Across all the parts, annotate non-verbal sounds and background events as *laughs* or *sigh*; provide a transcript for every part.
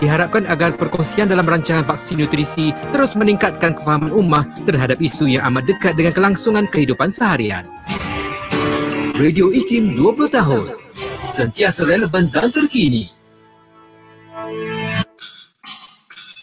diharapkan agar perkongsian dalam rancangan vaksin nutrisi terus meningkatkan kefahaman ummah terhadap isu yang amat dekat dengan kelangsungan kehidupan seharian. Radio IKIM 20 tahun, sentiasa relevan dan terkini.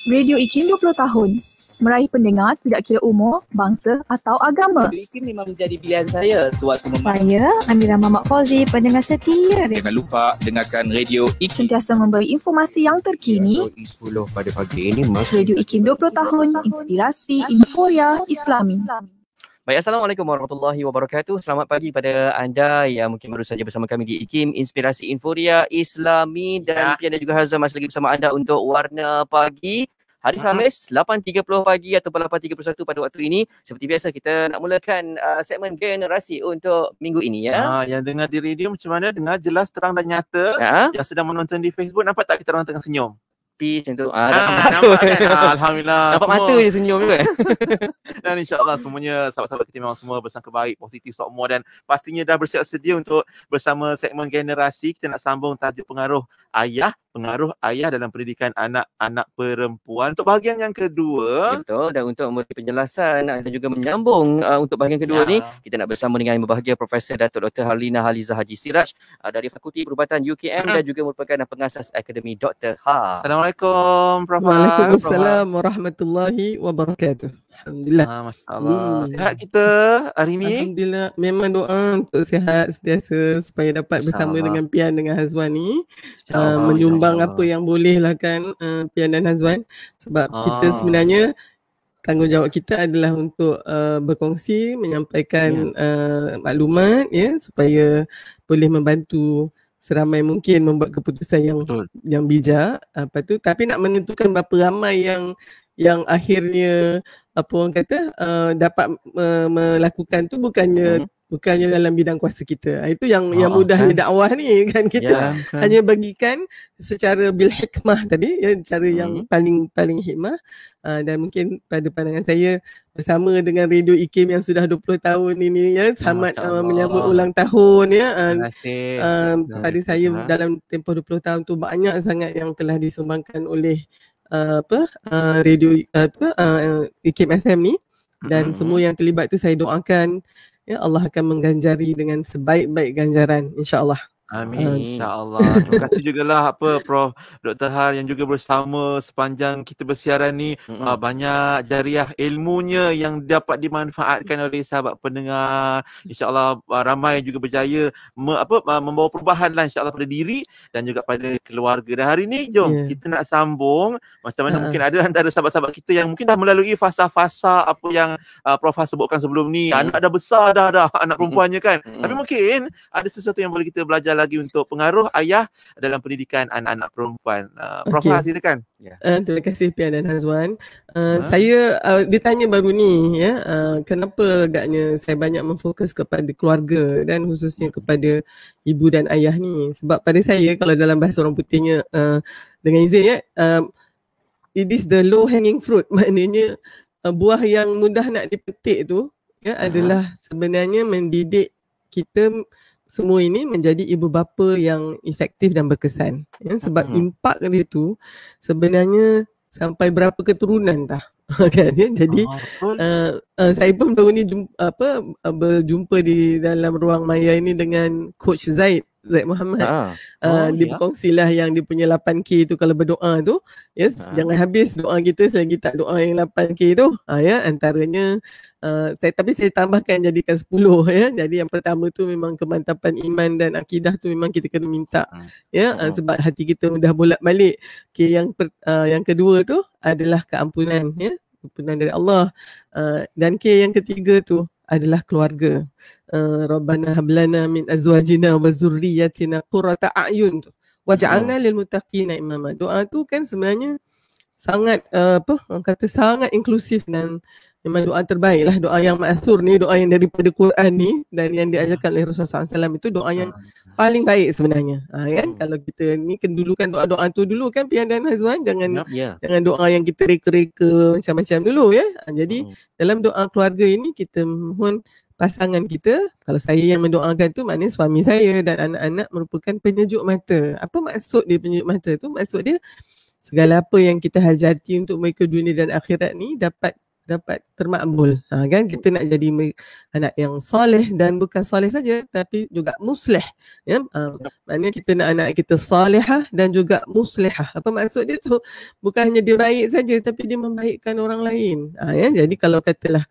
Radio IKIM 20 tahun, meraih pendengar tidak kira umur, bangsa atau agama. Iklim memang menjadi pilihan saya sewaktu memandu. Saya Amira Mamak Fauzi, pendengar setia. Jangan lupa dengarkan Radio Ikim Sentiasa memberi informasi yang terkini. Radio Iklim 10 pada pagi ini. Radio Iklim 20 tahun, tahun, inspirasi, inforia, islami. Baik, Assalamualaikum warahmatullahi wabarakatuh. Selamat pagi kepada anda yang mungkin baru saja bersama kami di IKIM, Inspirasi Inforia Islami dan ya. Pian dan juga Hazam masih lagi bersama anda untuk Warna Pagi. Hari Khamis, 8.30 pagi ataupun 8.31 pada waktu ini. Seperti biasa, kita nak mulakan uh, segmen generasi untuk minggu ini. ya. Ha, yang dengar di radio macam mana? Dengar jelas, terang dan nyata. Ha? Yang sedang menonton di Facebook, nampak tak kita orang tengah senyum? peace macam tu. Ah, ah nampak, nampak kan? Ah, Alhamdulillah. Nampak *laughs* semua. mata je senyum tu kan. *laughs* dan insyaAllah semuanya sahabat-sahabat kita memang semua bersangka baik, positif semua dan pastinya dah bersiap sedia untuk bersama segmen generasi. Kita nak sambung tajuk pengaruh ayah, pengaruh ayah dalam pendidikan anak-anak perempuan. Untuk bahagian yang kedua. Ya, betul dan untuk memberi penjelasan dan juga menyambung uh, untuk bahagian kedua ya. ni, kita nak bersama dengan yang berbahagia Profesor Datuk Dr. Halina Haliza Haji Siraj uh, dari Fakulti Perubatan UKM hmm. dan juga merupakan pengasas Akademi Dr. Ha. Assalamualaikum. Assalamualaikum Prof. Waalaikumsalam warahmatullahi wabarakatuh. Alhamdulillah. Ah, masya-Allah. Hmm. Sihat kita hari ini? Alhamdulillah. Memang doa untuk sihat sentiasa supaya dapat bersama dengan Pian dengan Hazwan ni uh, menyumbang apa yang boleh lah kan uh, Pian dan Hazwan sebab ah. kita sebenarnya tanggungjawab kita adalah untuk uh, berkongsi menyampaikan ya. uh, maklumat ya supaya boleh membantu seramai mungkin membuat keputusan yang Betul. yang bijak apa tu tapi nak menentukan berapa ramai yang yang akhirnya apa orang kata uh, dapat uh, melakukan tu bukannya hmm bukannya ya. dalam bidang kuasa kita. Ah, itu yang oh, yang mudahnya kan. dakwah ni kan ya, kita yeah, kan. hanya bagikan secara bil hikmah tadi ya cara hmm. yang paling paling hikmah uh, dan mungkin pada pandangan saya bersama dengan Radio IKIM yang sudah 20 tahun ini ya selamat uh, menyambut ulang tahun ya. Uh, uh, pada saya ha. dalam tempoh 20 tahun tu banyak sangat yang telah disumbangkan oleh uh, apa uh, radio uh, apa uh, IKIM FM ni dan hmm. semua yang terlibat tu saya doakan ya Allah akan mengganjari dengan sebaik-baik ganjaran insyaallah Amin insyaallah. Terima kasih juga lah apa Prof Dr Har yang juga bersama sepanjang kita bersiaran ni mm-hmm. banyak jariah ilmunya yang dapat dimanfaatkan oleh sahabat pendengar. Insyaallah uh, ramai juga berjaya me- apa ah, membawa perubahan lah insyaallah pada diri dan juga pada keluarga. Dan hari ni jom yeah. kita nak sambung macam mana uh-huh. mungkin ada antara sahabat-sahabat kita yang mungkin dah melalui fasa-fasa apa yang uh, Prof Har sebutkan sebelum ni. Mm-hmm. Anak dah besar dah dah anak perempuannya kan. Mm-hmm. Tapi mungkin ada sesuatu yang boleh kita belajar lagi untuk pengaruh ayah dalam pendidikan anak-anak perempuan. Uh, Prof. Okay. silakan. Yeah. Ya. Uh, terima kasih Pian dan Hazwan. Uh, ah, huh? Ha? Saya uh, ah, ditanya baru ni, ya, uh, kenapa agaknya saya banyak memfokus kepada keluarga dan khususnya kepada ibu dan ayah ni. Sebab pada saya kalau dalam bahasa orang putihnya uh, dengan izin ya, uh, it is the low hanging fruit. *laughs* Maknanya uh, buah yang mudah nak dipetik tu ya, uh-huh. adalah sebenarnya mendidik kita semua ini menjadi ibu bapa yang efektif dan berkesan. Ya, sebab hmm. impak dia tu sebenarnya sampai berapa keturunan dah. *laughs* kan, ya? Jadi uh, uh, saya pun baru ni jumpa, apa, eh, berjumpa di dalam ruang maya ini dengan Coach Zaid Zaid Muhammad ah. ah oh, uh, dia ya. berkongsilah yang dia punya 8k tu kalau berdoa tu yes ah. jangan habis doa kita selagi tak doa yang 8k tu uh, ya yeah, antaranya uh, saya tapi saya tambahkan jadikan 10 ya yeah. jadi yang pertama tu memang kemantapan iman dan akidah tu memang kita kena minta ah. ya yeah, oh. uh, sebab hati kita mudah bolak-balik okey yang per, uh, yang kedua tu adalah keampunan ya yeah. keampunan dari Allah uh, dan k yang ketiga tu adalah keluarga. Uh, Rabbana hablana min azwajina wa zurriyatina qurrata a'yun tu. Waj'alna lil muttaqina imama. Doa tu kan sebenarnya sangat uh, apa orang kata sangat inklusif dan memang doa terbaik lah doa yang ma'thur ni doa yang daripada Quran ni dan yang diajarkan oleh Rasulullah SAW itu doa yang ah paling baik sebenarnya. Ha, kan? Hmm. Kalau kita ni kendulukan doa-doa tu dulu kan Pian dan Azwan. Jangan yep, yeah. jangan doa yang kita reka-reka macam-macam dulu ya. Ha, jadi hmm. dalam doa keluarga ini kita mohon pasangan kita. Kalau saya yang mendoakan tu maknanya suami saya dan anak-anak merupakan penyejuk mata. Apa maksud dia penyejuk mata tu? Maksud dia segala apa yang kita hajati untuk mereka dunia dan akhirat ni dapat dapat termakmul. Ha, kan kita nak jadi anak yang soleh dan bukan soleh saja tapi juga musleh. Ya. Ha, maknanya kita nak anak kita soleha dan juga muslehah. Apa maksud dia tu? Bukan hanya dia baik saja tapi dia membaikkan orang lain. Ha, ya. Jadi kalau katalah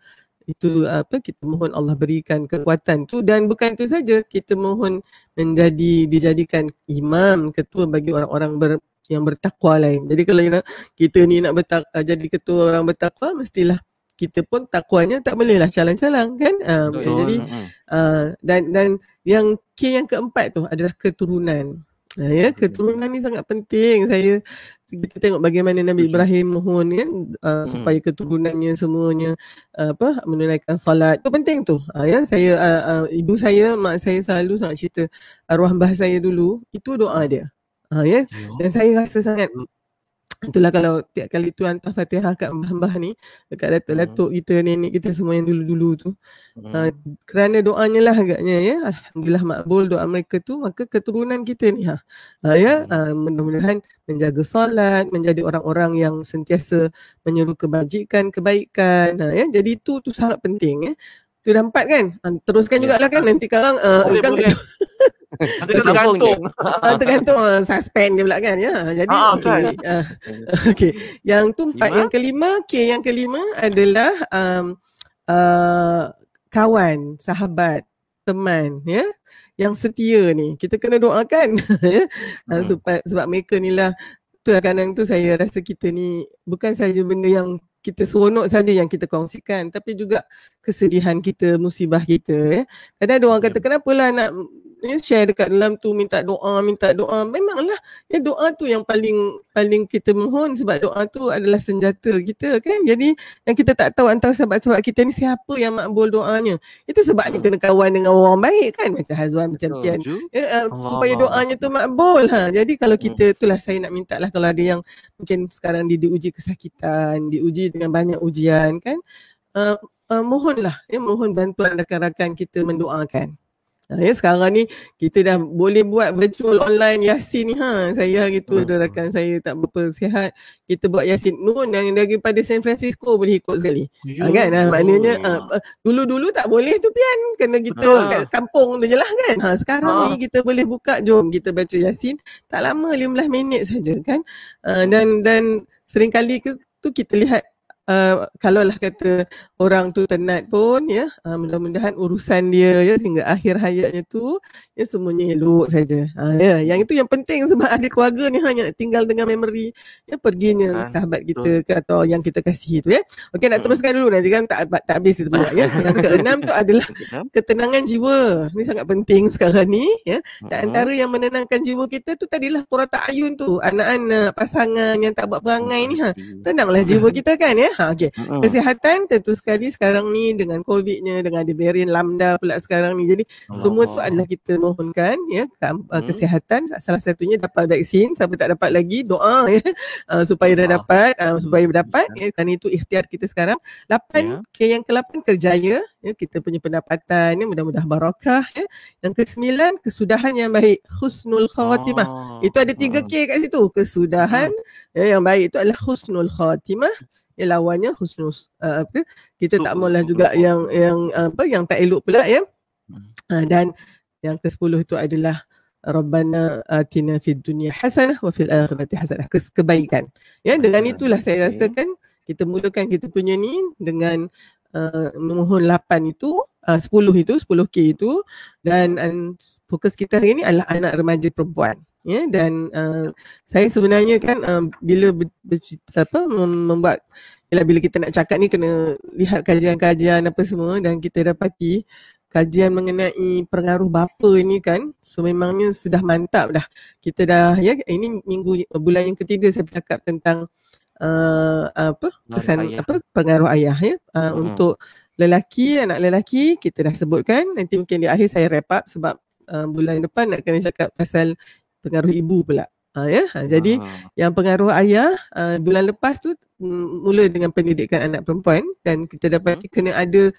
itu apa kita mohon Allah berikan kekuatan tu dan bukan itu saja kita mohon menjadi dijadikan imam ketua bagi orang-orang ber, yang bertakwa lain. Jadi kalau nak kita ni nak bertak, jadi ketua orang bertakwa mestilah kita pun takwanya tak bolehlah calang-calang kan um, betul, jadi betul. Uh, ah, dan dan yang key yang keempat tu adalah keturunan uh, ya keturunan ni sangat penting saya kita tengok bagaimana Nabi Ibrahim mohon kan uh, hmm. supaya keturunannya semuanya uh, apa menunaikan solat tu penting tu uh, ya saya uh, uh, ibu saya mak saya selalu sangat cerita arwah mbah saya dulu itu doa dia Uh, Yeah. Ya. dan saya rasa sangat Itulah kalau tiap kali tu hantar fatihah kat mbah-mbah ni Dekat datuk-datuk hmm. kita, nenek kita semua yang dulu-dulu tu hmm. uh, Kerana doanya lah agaknya ya Alhamdulillah makbul doa mereka tu Maka keturunan kita ni ha. uh, ya? uh, Mudah-mudahan menjaga salat Menjadi orang-orang yang sentiasa menyeru kebajikan, kebaikan uh, ya? Jadi itu tu sangat penting ya? Tu dah empat kan? teruskan ya. jugalah kan nanti sekarang uh, boleh, boleh. *laughs* *laughs* *laughs* Ah, tergantung. Ah tergantung suspend dia pula kan ya. Jadi ah, ah okay. kan. Ah. Okey. Yang tu empat yang kelima, okey yang kelima adalah um, uh, kawan, sahabat, teman ya yang setia ni. Kita kena doakan *laughs* ya. Ah, hmm. Sebab sebab mereka ni lah tu itulah kadang tu saya rasa kita ni bukan saja benda yang kita seronok saja yang kita kongsikan tapi juga kesedihan kita, musibah kita. Eh. Kadang ada orang kata ya. kenapa lah nak ya, share dekat dalam tu minta doa minta doa memanglah ya doa tu yang paling paling kita mohon sebab doa tu adalah senjata kita kan jadi yang kita tak tahu antara sahabat-sahabat kita ni siapa yang makbul doanya itu sebabnya kena kawan dengan orang baik kan macam Hazwan macam Pian ya, uh, supaya doanya tu makbul ha jadi kalau kita hmm. itulah saya nak minta lah kalau ada yang mungkin sekarang dia diuji kesakitan diuji dengan banyak ujian kan uh, uh, mohonlah ya mohon bantuan rakan-rakan kita mendoakan Ya, sekarang ni kita dah boleh buat virtual online Yasin ni ha saya hari tu ada hmm. rakan saya tak berapa sihat kita buat Yasin Nun yang daripada San Francisco boleh ikut sekali ha, kan ha, maknanya ha, eh, dulu-dulu tak boleh tu pian kena kita ha. kat kampung tu je lah kan ha, sekarang ha. ni kita boleh buka jom kita baca Yasin tak lama 15 minit saja kan ha, dan dan seringkali tu kita lihat Eh, kalau lah kata orang tu tenat pun ya uh, mudah-mudahan urusan dia ya sehingga akhir hayatnya tu ya semuanya elok saja uh, ya yang itu yang penting sebab ada keluarga ni hanya tinggal dengan memory ya perginya ha, sahabat kita ke atau yang kita kasih itu ya okey nak hmm. teruskan dulu nanti kan tak tak habis itu ya *laughs* yang keenam tu adalah ketenangan jiwa Ini sangat penting sekarang ni ya dan hmm. antara yang menenangkan jiwa kita tu tadilah qurata ayun tu anak-anak pasangan yang tak buat perangai ni ha hmm. tenanglah jiwa *laughs* kita kan ya *laughs* Okay. hmm Kesihatan tentu sekali sekarang ni dengan COVID-nya, dengan ada variant lambda pula sekarang ni. Jadi oh. semua tu adalah kita mohonkan ya uh, kesihatan salah satunya dapat vaksin, siapa tak dapat lagi doa *laughs* ya uh, supaya dah dapat, mm-hmm. supaya dapat ya. ya kerana itu ikhtiar kita sekarang. Lapan, yeah. ke yang ke-8 kerjaya ya kita punya pendapatan ya mudah mudah barakah ya. Yang ke-9 kesudahan yang baik, khusnul khatimah. Oh. Itu ada tiga k kat situ, kesudahan oh. ya yang baik itu adalah khusnul khatimah eh, lawannya khusus uh, apa kita tak maulah juga yang yang apa yang tak elok pula ya uh, dan yang ke-10 itu adalah rabbana atina fid dunya hasanah wa fil akhirati hasanah kebaikan ya dengan itulah saya rasa kan kita mulakan kita punya ni dengan uh, memohon 8 itu eh, uh, 10 itu 10k itu dan uh, fokus kita hari ni adalah anak remaja perempuan ya dan uh, saya sebenarnya kan uh, bila ber, ber, apa membuat ialah bila kita nak cakap ni kena lihat kajian-kajian apa semua dan kita dapati kajian mengenai pengaruh bapa ini kan so memangnya sudah mantap dah kita dah ya ini minggu bulan yang ketiga saya bercakap tentang uh, apa pesan ayah. apa pengaruh ayah ya uh, hmm. untuk lelaki anak lelaki kita dah sebutkan nanti mungkin di akhir saya wrap up sebab uh, bulan depan nak kena cakap pasal pengaruh ibu pula ha, ya ha, jadi Aha. yang pengaruh ayah uh, bulan lepas tu mula dengan pendidikan anak perempuan dan kita dapat hmm. kena ada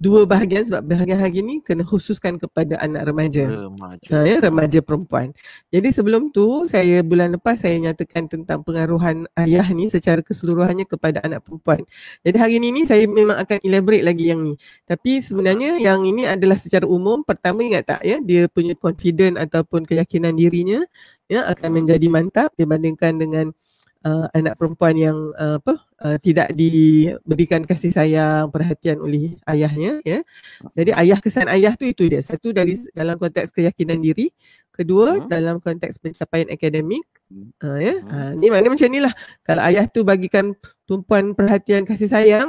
dua bahagian sebab bahagian hari ni kena khususkan kepada anak remaja. Remaja. Ha, ya, remaja perempuan. Jadi sebelum tu saya bulan lepas saya nyatakan tentang pengaruhan ayah ni secara keseluruhannya kepada anak perempuan. Jadi hari ni ni saya memang akan elaborate lagi yang ni. Tapi sebenarnya yang ini adalah secara umum pertama ingat tak ya dia punya confident ataupun keyakinan dirinya ya akan hmm. menjadi mantap dibandingkan dengan uh, anak perempuan yang uh, apa uh, tidak diberikan kasih sayang perhatian oleh ayahnya ya jadi ayah kesan ayah tu itu dia satu dari dalam konteks keyakinan diri kedua uh-huh. dalam konteks pencapaian akademik hmm. uh, ya hmm. uh ni mana macam inilah kalau ayah tu bagikan tumpuan perhatian kasih sayang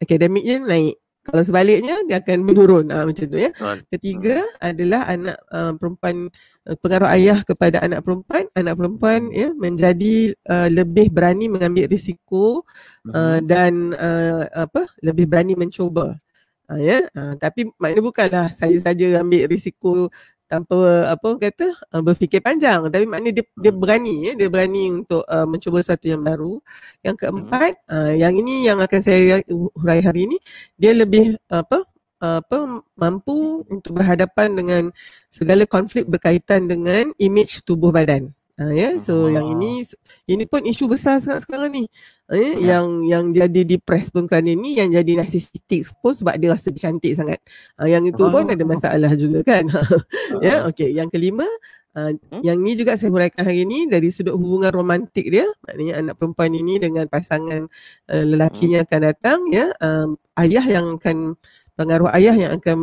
akademiknya naik kalau sebaliknya dia akan menurun uh, macam tu ya ketiga adalah anak uh, perempuan Eh, pengaruh ayah kepada anak perempuan anak perempuan hmm. ya menjadi uh, lebih berani mengambil risiko uh, dan uh, apa lebih berani mencuba uh, ya yeah. uh, tapi maknanya bukanlah saya saja ambil risiko tanpa apa kata uh, berfikir panjang tapi maknanya dia dia hmm. berani ya dia berani untuk uh, mencuba sesuatu yang baru yang keempat uh, yang ini yang akan saya hurai hari ini dia lebih apa uh, apa mampu untuk berhadapan dengan segala konflik berkaitan dengan image tubuh badan. Uh, ya yeah. so uh yang ini ini pun isu besar sangat sekarang ni. Uh, ah, yeah. Ya. yang yang jadi depressed pun kan ini yang jadi narcissistic pun sebab dia rasa cantik sangat. Uh, yang itu uh pun ada masalah juga kan. uh *laughs* Ya yeah? okey yang kelima uh, hmm? yang ni juga saya huraikan hari ni dari sudut hubungan romantik dia maknanya anak perempuan ini dengan pasangan uh, lelakinya hmm. akan datang ya yeah? um, ayah yang akan pengaruh ayah yang akan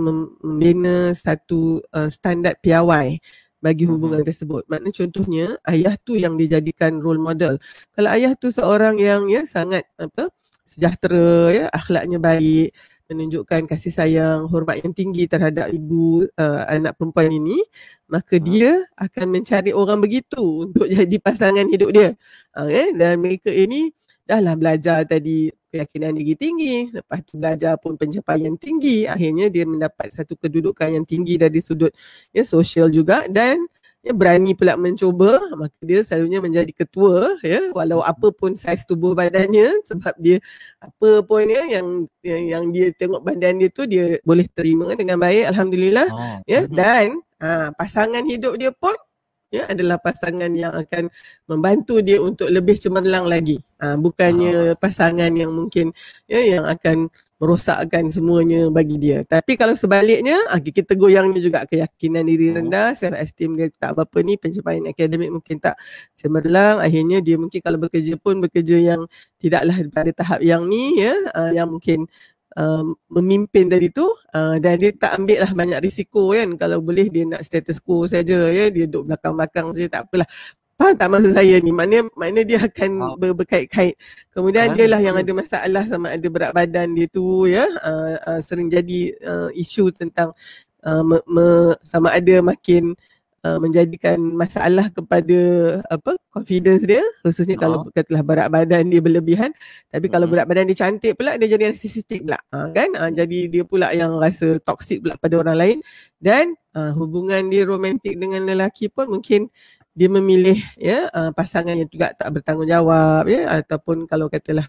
membina satu uh, standard piawai bagi hmm. hubungan hmm. tersebut. Maknanya contohnya ayah tu yang dijadikan role model. Kalau ayah tu seorang yang ya sangat apa sejahtera ya akhlaknya baik menunjukkan kasih sayang, hormat yang tinggi terhadap ibu uh, anak perempuan ini, maka hmm. dia akan mencari orang begitu untuk *laughs* jadi pasangan hidup dia. Okay? Ah, ya, dan mereka ini dah lah belajar tadi keyakinan diri tinggi, lepas tu belajar pun pencapaian tinggi, akhirnya dia mendapat satu kedudukan yang tinggi dari sudut ya, sosial juga dan ya, berani pula mencuba, maka dia selalunya menjadi ketua ya, walau apa pun saiz tubuh badannya sebab dia apa pun ya, yang, yang, dia tengok badan dia tu dia boleh terima dengan baik Alhamdulillah ah. ya, mhm. dan ah, pasangan hidup dia pun ya adalah pasangan yang akan membantu dia untuk lebih cemerlang lagi ha, bukannya oh. pasangan yang mungkin ya yang akan merosakkan semuanya bagi dia tapi kalau sebaliknya ah, kita ni juga keyakinan diri hmm. rendah self esteem dia tak apa-apa ni pencapaian akademik mungkin tak cemerlang akhirnya dia mungkin kalau bekerja pun bekerja yang tidaklah pada tahap yang ni ya uh, yang mungkin Uh, memimpin tadi tu uh, dan dia tak ambil lah banyak risiko kan kalau boleh dia nak status quo saja ya dia duduk belakang-belakang saja tak apalah Faham tak maksud saya ni? Maknanya, maknanya dia akan ah. ber, berkait-kait. Kemudian ah, dia lah yang ada masalah sama ada berat badan dia tu ya. Uh, uh, sering jadi uh, isu tentang uh, sama ada makin uh, uh, menjadikan masalah kepada apa confidence dia khususnya kalau ah. katalah berat badan dia berlebihan tapi kalau berat badan dia cantik pula dia jadi narcissistic pula uh, kan uh, jadi dia pula yang rasa toxic pula pada orang lain dan uh, hubungan dia romantik dengan lelaki pun mungkin dia memilih ya uh, pasangan yang juga tak bertanggungjawab ya ataupun kalau katalah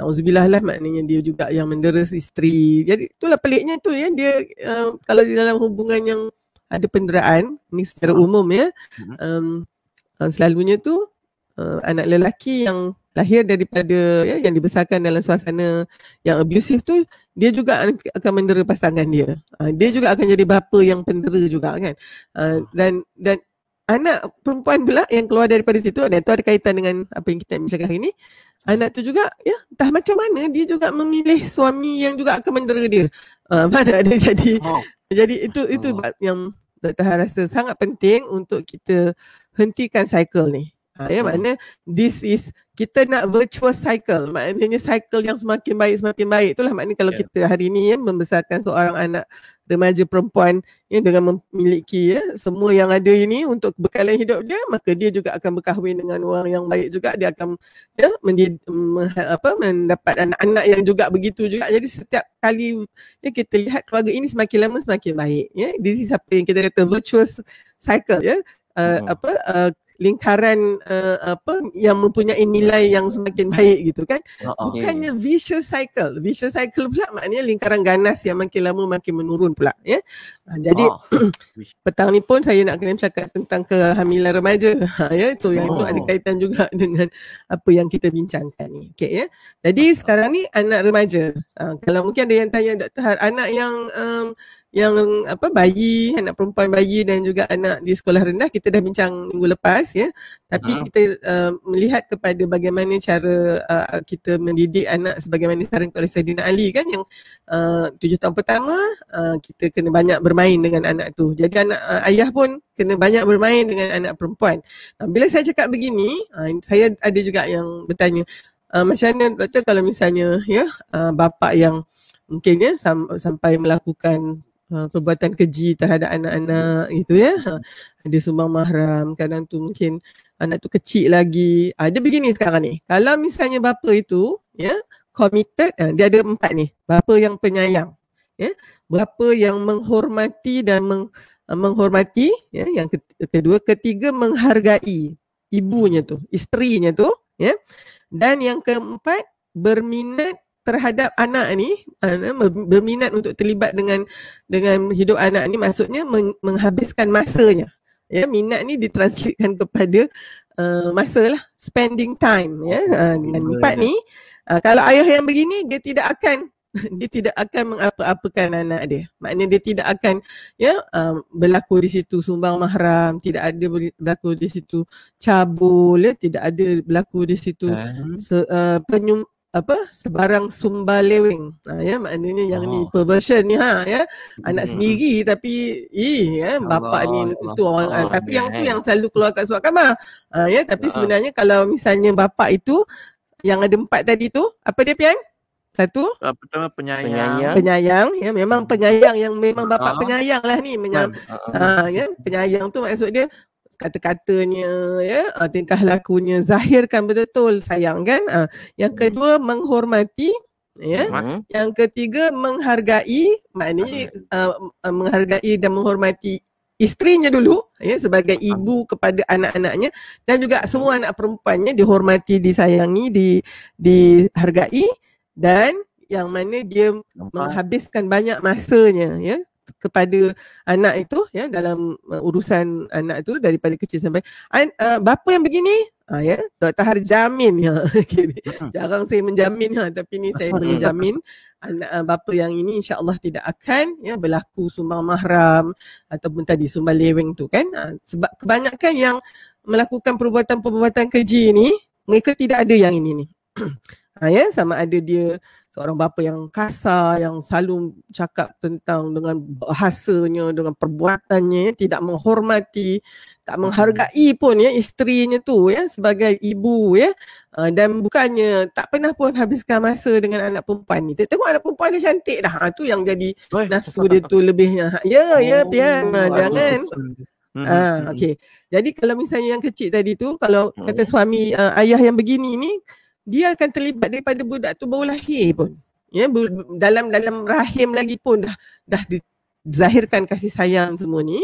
Nauzubillah lah maknanya dia juga yang menderes isteri. Jadi itulah peliknya tu ya dia uh, kalau di dalam hubungan yang ada penderaan ni secara ah. umum ya um, selalunya tu uh, anak lelaki yang lahir daripada ya yang dibesarkan dalam suasana yang abusive tu dia juga akan mendera pasangan dia uh, dia juga akan jadi bapa yang pendera juga kan uh, dan dan anak perempuan pula yang keluar daripada situ ada tu ada kaitan dengan apa yang kita bincangkan hari ni anak tu juga ya entah macam mana dia juga memilih suami yang juga akan mendera dia uh, *laughs* mana ada jadi oh. jadi itu itu oh. yang Dr. Han rasa sangat penting untuk kita hentikan cycle ni. Ah, ya hmm. maknanya this is kita nak virtuous cycle maknanya cycle yang semakin baik semakin baik itulah makna kalau yeah. kita hari ini ya membesarkan seorang anak remaja perempuan ya dengan memiliki ya semua yang ada ini untuk bekalan hidup dia maka dia juga akan berkahwin dengan orang yang baik juga dia akan ya mendid, apa mendapat anak-anak yang juga begitu juga jadi setiap kali ya kita lihat keluarga ini semakin lama semakin baik ya this is apa yang kita kata virtuous cycle ya Uh, oh. apa uh, lingkaran uh, apa yang mempunyai nilai yang semakin baik gitu kan okay. Ah, ah. bukannya vicious cycle vicious cycle pula maknanya lingkaran ganas yang makin lama makin menurun pula ya yeah? jadi oh. *clears throat* petang ni pun saya nak kena cakap tentang kehamilan remaja ha ya yeah? so oh. yang itu ada kaitan juga *laughs* dengan apa yang kita bincangkan ni okey ya yeah? jadi sekarang ni anak remaja uh, kalau mungkin ada yang tanya doktor anak yang um, yang apa bayi anak perempuan bayi dan juga anak di sekolah rendah kita dah bincang minggu lepas ya tapi uh kita uh, melihat kepada bagaimana cara uh, kita mendidik anak sebagaimana saran oleh Saidina Ali kan yang eh, tujuh tahun pertama uh, kita kena banyak bermain dengan anak tu jadi anak uh, ayah pun kena banyak bermain dengan anak perempuan nah, bila saya cakap begini uh, saya ada juga yang bertanya uh, macam mana doktor kalau misalnya ya uh, bapa yang mungkin ya sam- sampai melakukan Ah, perbuatan keji terhadap anak-anak gitu ya. Ha, ada sumbang mahram, kadang tu mungkin anak tu kecil lagi. Ada ah, begini sekarang ni. Kalau misalnya bapa itu ya committed ah, dia ada empat ni. Bapa yang penyayang, ya. Bapa yang menghormati dan meng, menghormati, ya. Yang kedua, ketiga menghargai ibunya tu, isterinya tu, ya. Dan yang keempat berminat terhadap anak ni uh, berminat untuk terlibat dengan dengan hidup anak ni maksudnya meng, menghabiskan masanya ya minat ni ditranslitkan kepada uh, masalah spending time ya dan uh, hmm, empat ni uh, kalau ayah yang begini dia tidak akan *laughs* dia tidak akan mengapa-apakan anak dia maknanya dia tidak akan ya um, berlaku di situ sumbang mahram tidak ada berlaku di situ cabul ya tidak ada berlaku di situ uh-huh. se, uh, penyum, apa sebarang sumba lewing ha, ya maknanya yang oh. ni ah. perversion ni ha ya anak hmm. sendiri tapi ih ya bapa ni tu orang Allah. tapi Allah. yang tu yang selalu keluar kat surat khabar ha, ya tapi Allah. sebenarnya kalau misalnya bapa itu yang ada empat tadi tu apa dia pian satu ah, pertama penyayang. penyayang penyayang ya memang penyayang yang memang bapa ah. penyayang lah ni menyayang uh, ha, ya penyayang tu maksud dia kata-katanya ya uh, tingkah lakunya zahirkan betul-betul sayang kan uh, yang hmm. kedua hmm. menghormati ya hmm. yang ketiga menghargai maknanya hmm. uh, menghargai dan menghormati isterinya dulu ya sebagai hmm. ibu kepada anak-anaknya dan juga semua hmm. anak perempuannya dihormati disayangi di dihargai dan yang mana dia menghabiskan banyak masanya ya kepada anak itu ya dalam uh, urusan anak itu daripada kecil sampai An, uh, bapa yang begini ha uh, ya doktor har jamin *laughs* ya jarang saya menjamin ha tapi ni saya boleh jamin anak uh, bapa yang ini insya Allah tidak akan ya berlaku sumbang mahram ataupun tadi sumbang lewing tu kan uh, sebab kebanyakan yang melakukan perbuatan-perbuatan keji ni mereka tidak ada yang ini ni ha *clears throat* ya sama ada dia seorang bapa yang kasar yang selalu cakap tentang dengan bahasanya dengan perbuatannya ya, tidak menghormati tak hmm. menghargai pun ya isterinya tu ya sebagai ibu ya uh, dan bukannya tak pernah pun habiskan masa dengan anak perempuan ni tengok anak perempuan dia cantik dah ha, tu yang jadi Oi. nafsu dia tu lebihnya ha-, ya ya yeah, oh, pian oh, ah, jangan hmm, Ah, hmm, okay. Jadi kalau misalnya yang kecil tadi tu Kalau kata suami uh, ayah yang begini ni dia akan terlibat daripada budak tu baru lahir pun ya dalam dalam rahim lagi pun dah dah dizahirkan kasih sayang semua ni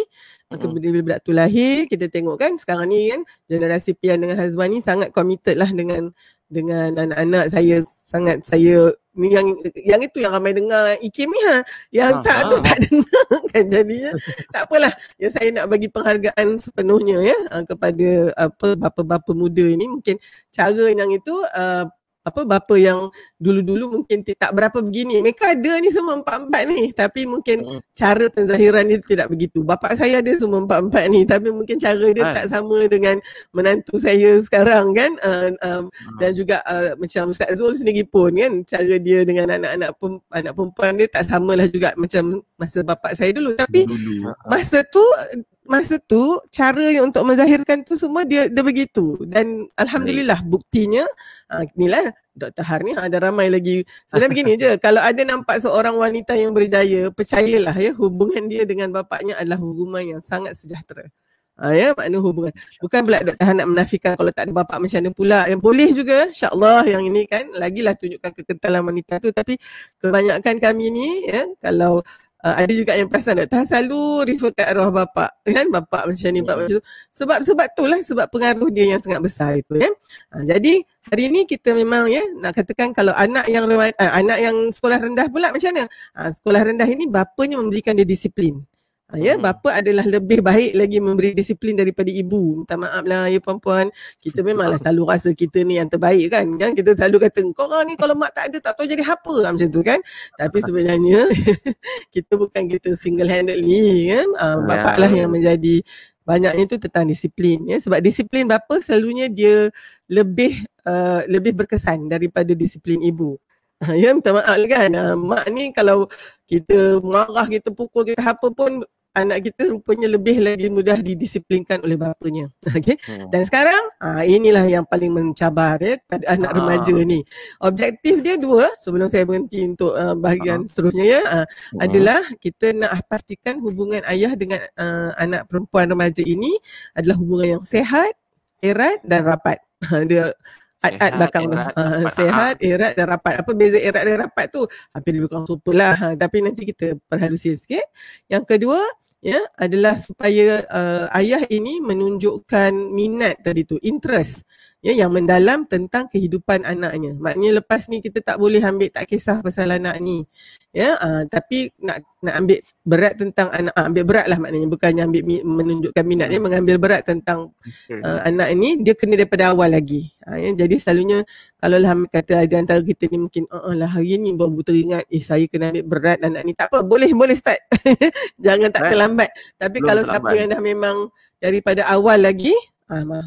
maka hmm. bila mm. budak tu lahir kita tengok kan sekarang ni kan generasi pian dengan Hazwan ni sangat committed lah dengan dengan anak-anak saya sangat saya yang yang itu yang ramai dengar Ikim e ni ha. Yang ha, tak ha. tu tak *laughs* dengar kan jadinya. tak apalah. Ya saya nak bagi penghargaan sepenuhnya ya eh, kepada apa bapa-bapa muda ini mungkin cara yang itu uh, apa bapa yang dulu-dulu mungkin tak berapa begini. Mereka ada ni semua empat-empat ni. Tapi mungkin hmm. cara penzahiran dia tidak begitu. bapa saya ada semua empat-empat ni. Tapi mungkin cara dia ha. tak sama dengan menantu saya sekarang kan. Uh, um, hmm. Dan juga uh, macam Ustaz Zul sendiri pun kan. Cara dia dengan anak-anak anak perempuan dia tak samalah juga macam masa bapa saya dulu. Tapi dulu, dulu. masa tu masa tu cara yang untuk menzahirkan tu semua dia dia begitu dan alhamdulillah buktinya uh, ha, inilah Dr. Har ni ha, ada ramai lagi. Sebenarnya begini je, *laughs* kalau ada nampak seorang wanita yang berjaya, percayalah ya hubungan dia dengan bapaknya adalah hubungan yang sangat sejahtera. Ha, ya, makna hubungan. Bukan pula Dr. Har nak menafikan kalau tak ada bapa macam mana pula. Yang boleh juga, insyaAllah yang ini kan, lagilah tunjukkan kekentalan wanita tu. Tapi kebanyakan kami ni, ya, kalau Uh, ada juga yang perasan tak? Selalu refer kat arwah bapak. Kan? Bapak macam ni, bapak ya. macam tu. Sebab, sebab tu lah, sebab pengaruh dia yang sangat besar itu. Ya? Uh, jadi, hari ni kita memang ya, nak katakan kalau anak yang uh, anak yang sekolah rendah pula macam mana? Uh, sekolah rendah ini bapanya memberikan dia disiplin. Ah, ya, hmm. bapa adalah lebih baik lagi memberi disiplin daripada ibu. Minta maaf lah, ya puan-puan. Kita memanglah *laughs* selalu rasa kita ni yang terbaik kan. kan? Kita selalu kata, korang ni kalau mak tak ada, tak tahu jadi apa lah macam tu kan. Tapi sebenarnya, *laughs* kita bukan kita single-handedly kan. Uh, ah, ya. bapak lah yang menjadi banyaknya tu tentang disiplin. Ya? Sebab disiplin bapa selalunya dia lebih uh, lebih berkesan daripada disiplin ibu. Ah, ya minta maaf lah, kan, mak ni kalau kita marah, kita pukul, kita apa pun anak kita rupanya lebih lagi mudah didisiplinkan oleh bapanya. *laughs* Okay. Hmm. Dan sekarang uh, inilah yang paling mencabar ya pada anak uh. remaja ni. Objektif dia dua sebelum saya berhenti untuk uh, bahagian uh. seterusnya ya uh, hmm. adalah kita nak pastikan hubungan ayah dengan uh, anak perempuan remaja ini adalah hubungan yang sehat, erat dan rapat. Ha, dia Sehat, at-at erat, Uh, sehat, erat dan rapat. Apa beza erat dan rapat tu? Habis lebih kurang super lah. Ha, tapi nanti kita perhalusi sikit. Yang kedua, ya adalah supaya uh, ayah ini menunjukkan minat tadi tu interest ya yang mendalam tentang kehidupan anaknya. Maknanya lepas ni kita tak boleh ambil tak kisah pasal anak ni. Ya, uh, tapi nak nak ambil berat tentang anak uh, ambil beratlah maknanya bukannya ambil mi, menunjukkan minat dia mengambil berat tentang uh, anak ini dia kena daripada awal lagi. Uh, ya, jadi selalunya kalau lah kata ada antara kita ni mungkin uh, lah hari ni buat buta ingat eh saya kena ambil berat anak ni. Tak apa, boleh boleh start. *laughs* Jangan tak terlambat. Tapi Belum kalau terlambat. siapa yang dah memang daripada awal lagi Ah, mah,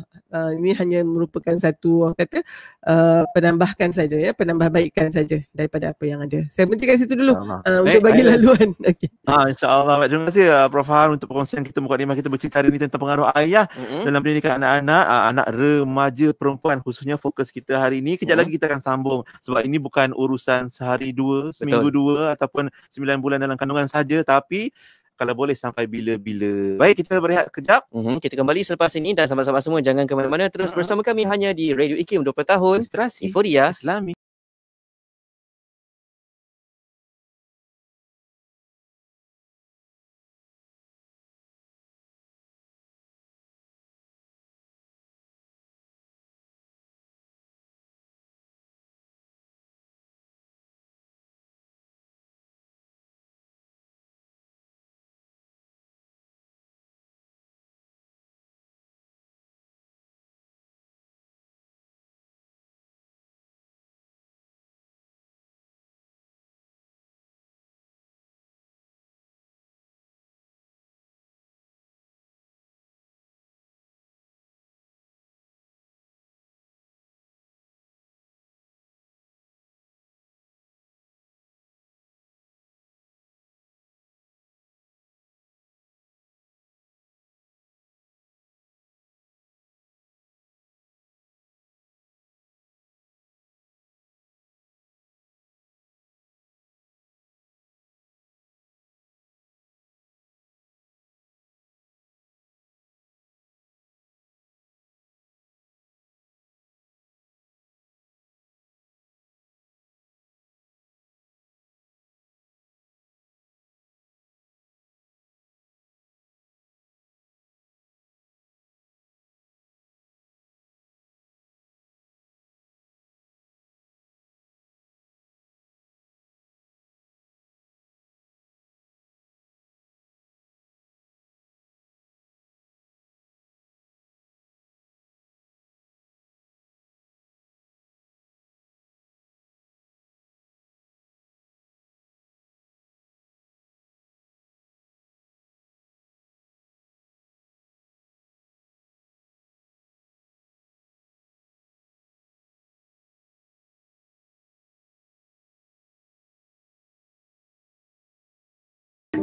ini hanya merupakan satu orang kata uh, penambahkan saja ya, penambahbaikan saja daripada apa yang ada. Saya berhenti kat situ dulu uh, baik, untuk bagi baik. laluan. *laughs* Okey. Ah, insya-Allah. Terima kasih uh, Prof Han untuk perkongsian kita lima kita bercerita hari ini tentang pengaruh ayah mm-hmm. dalam pendidikan anak-anak, uh, anak remaja perempuan khususnya fokus kita hari ini. Kejap mm-hmm. lagi kita akan sambung sebab ini bukan urusan sehari dua, seminggu Betul. dua ataupun sembilan bulan dalam kandungan saja tapi kalau boleh sampai bila-bila. Baik, kita berehat kejap. Mm-hmm. Kita kembali selepas ini dan sama-sama semua jangan ke mana-mana. Terus uh-huh. bersama kami hanya di Radio IKIM 20 tahun. Inspirasi. Euphoria. Islami.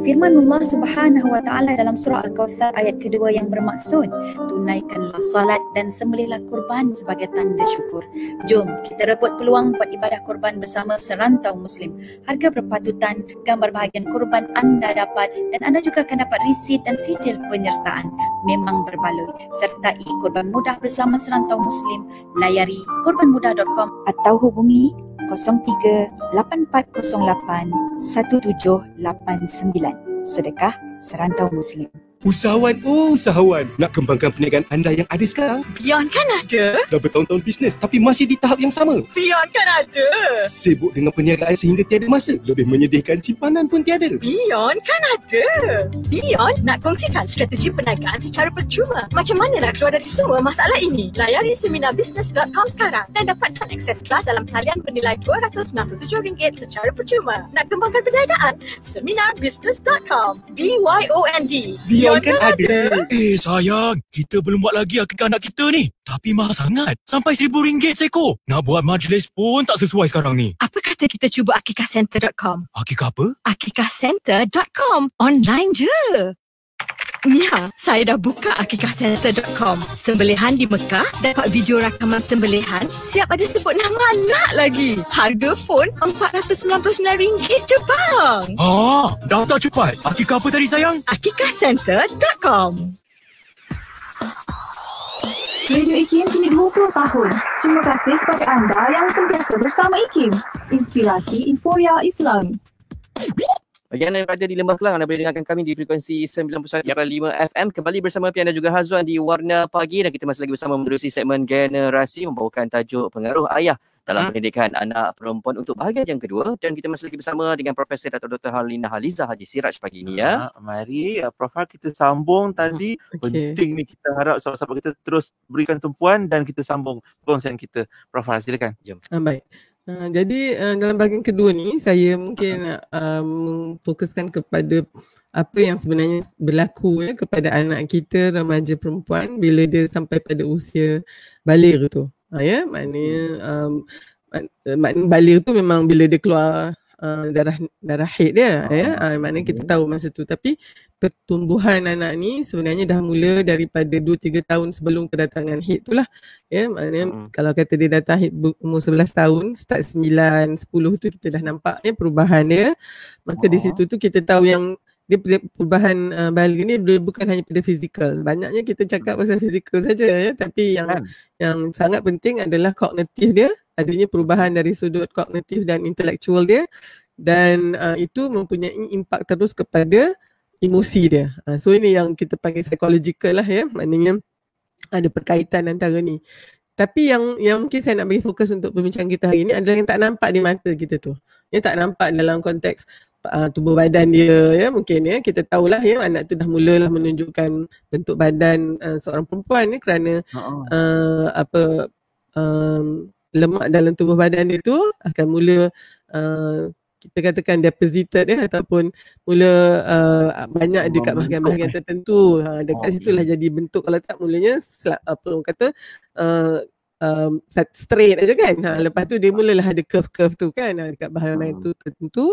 firman Allah Subhanahu Wa Taala dalam surah Al-Kautsar ayat kedua yang bermaksud tunaikanlah salat dan sembelihlah kurban sebagai tanda syukur. Jom kita rebut peluang buat ibadah kurban bersama serantau muslim. Harga berpatutan, gambar bahagian kurban anda dapat dan anda juga akan dapat resit dan sijil penyertaan. Memang berbaloi. Sertai kurban mudah bersama serantau muslim. Layari kurbanmudah.com atau hubungi 03 8408 1789 Sedekah Serantau Muslim Usahawan, oh usahawan. Nak kembangkan perniagaan anda yang ada sekarang? kan ada. Dah bertahun-tahun bisnes tapi masih di tahap yang sama? kan ada. Sibuk dengan perniagaan sehingga tiada masa? Lebih menyedihkan simpanan pun tiada? kan ada. Beyond nak kongsikan strategi perniagaan secara percuma. Macam mana nak keluar dari semua masalah ini? Layari seminarbusiness.com sekarang dan dapatkan akses kelas dalam talian bernilai RM297 secara percuma. Nak kembangkan perniagaan? Seminarbusiness.com b y o n d BYOND Leon kan ada. Eh sayang, kita belum buat lagi akikah anak kita ni. Tapi mahal sangat. Sampai seribu ringgit seko. Nak buat majlis pun tak sesuai sekarang ni. Apa kata kita cuba akikahcenter.com? Akikah apa? Akikahcenter.com. Online je. Nia, ya, saya dah buka akikahcenter.com. Sembelihan di Mekah, dapat video rakaman sembelihan, siap ada sebut nama anak lagi. Harga pun RM499 je bang. Ah, dah tak cepat. Akikah apa tadi sayang? Akikahcenter.com Radio IKIM kini 20 tahun. Terima kasih kepada anda yang sentiasa bersama IKIM. Inspirasi Inforia Islam. Bagian yang berada di Lembah Kelang anda boleh dengarkan kami di frekuensi 91.5 FM kembali bersama Pianda juga Hazwan di Warna Pagi dan kita masih lagi bersama menerusi segmen Generasi membawakan tajuk Pengaruh Ayah dalam hmm. pendidikan anak perempuan untuk bahagian yang kedua dan kita masih lagi bersama dengan Profesor Dr. Dr. Halina Haliza Haji Siraj pagi ini ya. Ah, mari ya Prof ah, kita sambung hmm, tadi okay. penting ni kita harap sahabat-sahabat kita terus berikan tumpuan dan kita sambung konsen kita. Prof ah, silakan. Jom. Ah, baik. Eh, jadi uh, dalam bahagian kedua ni saya mungkin eh, memfokuskan kepada apa yang sebenarnya berlaku ya, kepada anak kita remaja perempuan bila dia sampai pada usia balik tu. Ha, ya, maknanya um, maknanya balik tu memang bila dia keluar Eh, darah darah haid dia ah, ya uh, maknanya kita tahu masa tu tapi pertumbuhan anak ni sebenarnya dah mula daripada 2 3 tahun sebelum kedatangan haid tu lah ya maknanya hmm. kalau kata dia datang haid umur 11 tahun start 9 10 tu kita dah nampak ya perubahan dia maka hmm. di ah. situ tu kita tahu yang dia perubahan uh, eh, balik ni dia bukan hanya pada fizikal. Banyaknya kita cakap mm. pasal fizikal saja ya tapi yang kan. yang sangat penting adalah kognitif dia adanya perubahan dari sudut kognitif dan intelektual dia dan uh, itu mempunyai impak terus kepada emosi dia. Uh, so ini yang kita panggil psychological lah ya, maknanya ada perkaitan antara ni. Tapi yang yang mungkin saya nak bagi fokus untuk perbincangan kita hari ini adalah yang tak nampak di mata kita tu. Yang tak nampak dalam konteks uh, tubuh badan dia ya mungkin ya kita tahulah ya anak tu dah mulalah menunjukkan bentuk badan uh, seorang perempuan ni ya, kerana uh, apa um, lemak dalam tubuh badan dia tu akan mula uh, kita katakan deposited ya eh, ataupun mula uh, banyak dekat bahagian-bahagian eh. tertentu ha dekat oh, situlah jadi bentuk kalau tak mulanya apa orang kata uh, um, straight aja kan ha lepas tu dia mulalah ada curve-curve tu kan ha, dekat bahagian hmm. itu tertentu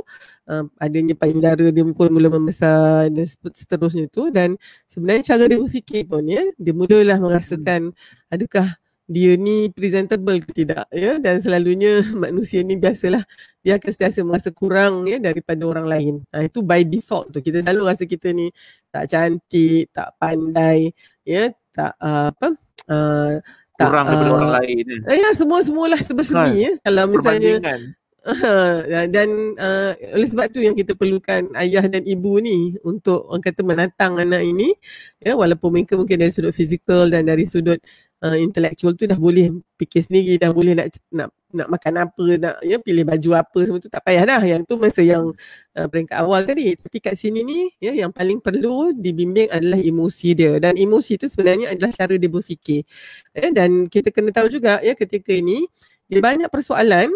uh, adanya payudara dia pun mula membesar dan seterusnya tu dan sebenarnya cara dia berfikir pun ya dia mulalah merasakan hmm. adakah dia ni presentable ke tidak ya dan selalunya *laughs* manusia ni biasalah dia akan sentiasa merasa kurang ya daripada orang lain. Ha, itu by default tu kita selalu rasa kita ni tak cantik, tak pandai ya, tak uh, apa uh, tak kurang daripada uh, orang lain. Eh, ya semua-semualah sebesar kan? ya. Kalau misalnya Uh, *laughs* dan uh, oleh sebab tu yang kita perlukan ayah dan ibu ni untuk orang kata menatang anak ini ya walaupun mereka mungkin dari sudut fizikal dan dari sudut uh, intellectual tu dah boleh fikir sendiri dah boleh nak nak, nak makan apa nak ya pilih baju apa semua tu tak payah dah yang tu masa yang uh, peringkat awal tadi tapi kat sini ni ya yang paling perlu dibimbing adalah emosi dia dan emosi tu sebenarnya adalah cara dia berfikir ya dan kita kena tahu juga ya ketika ini dia banyak persoalan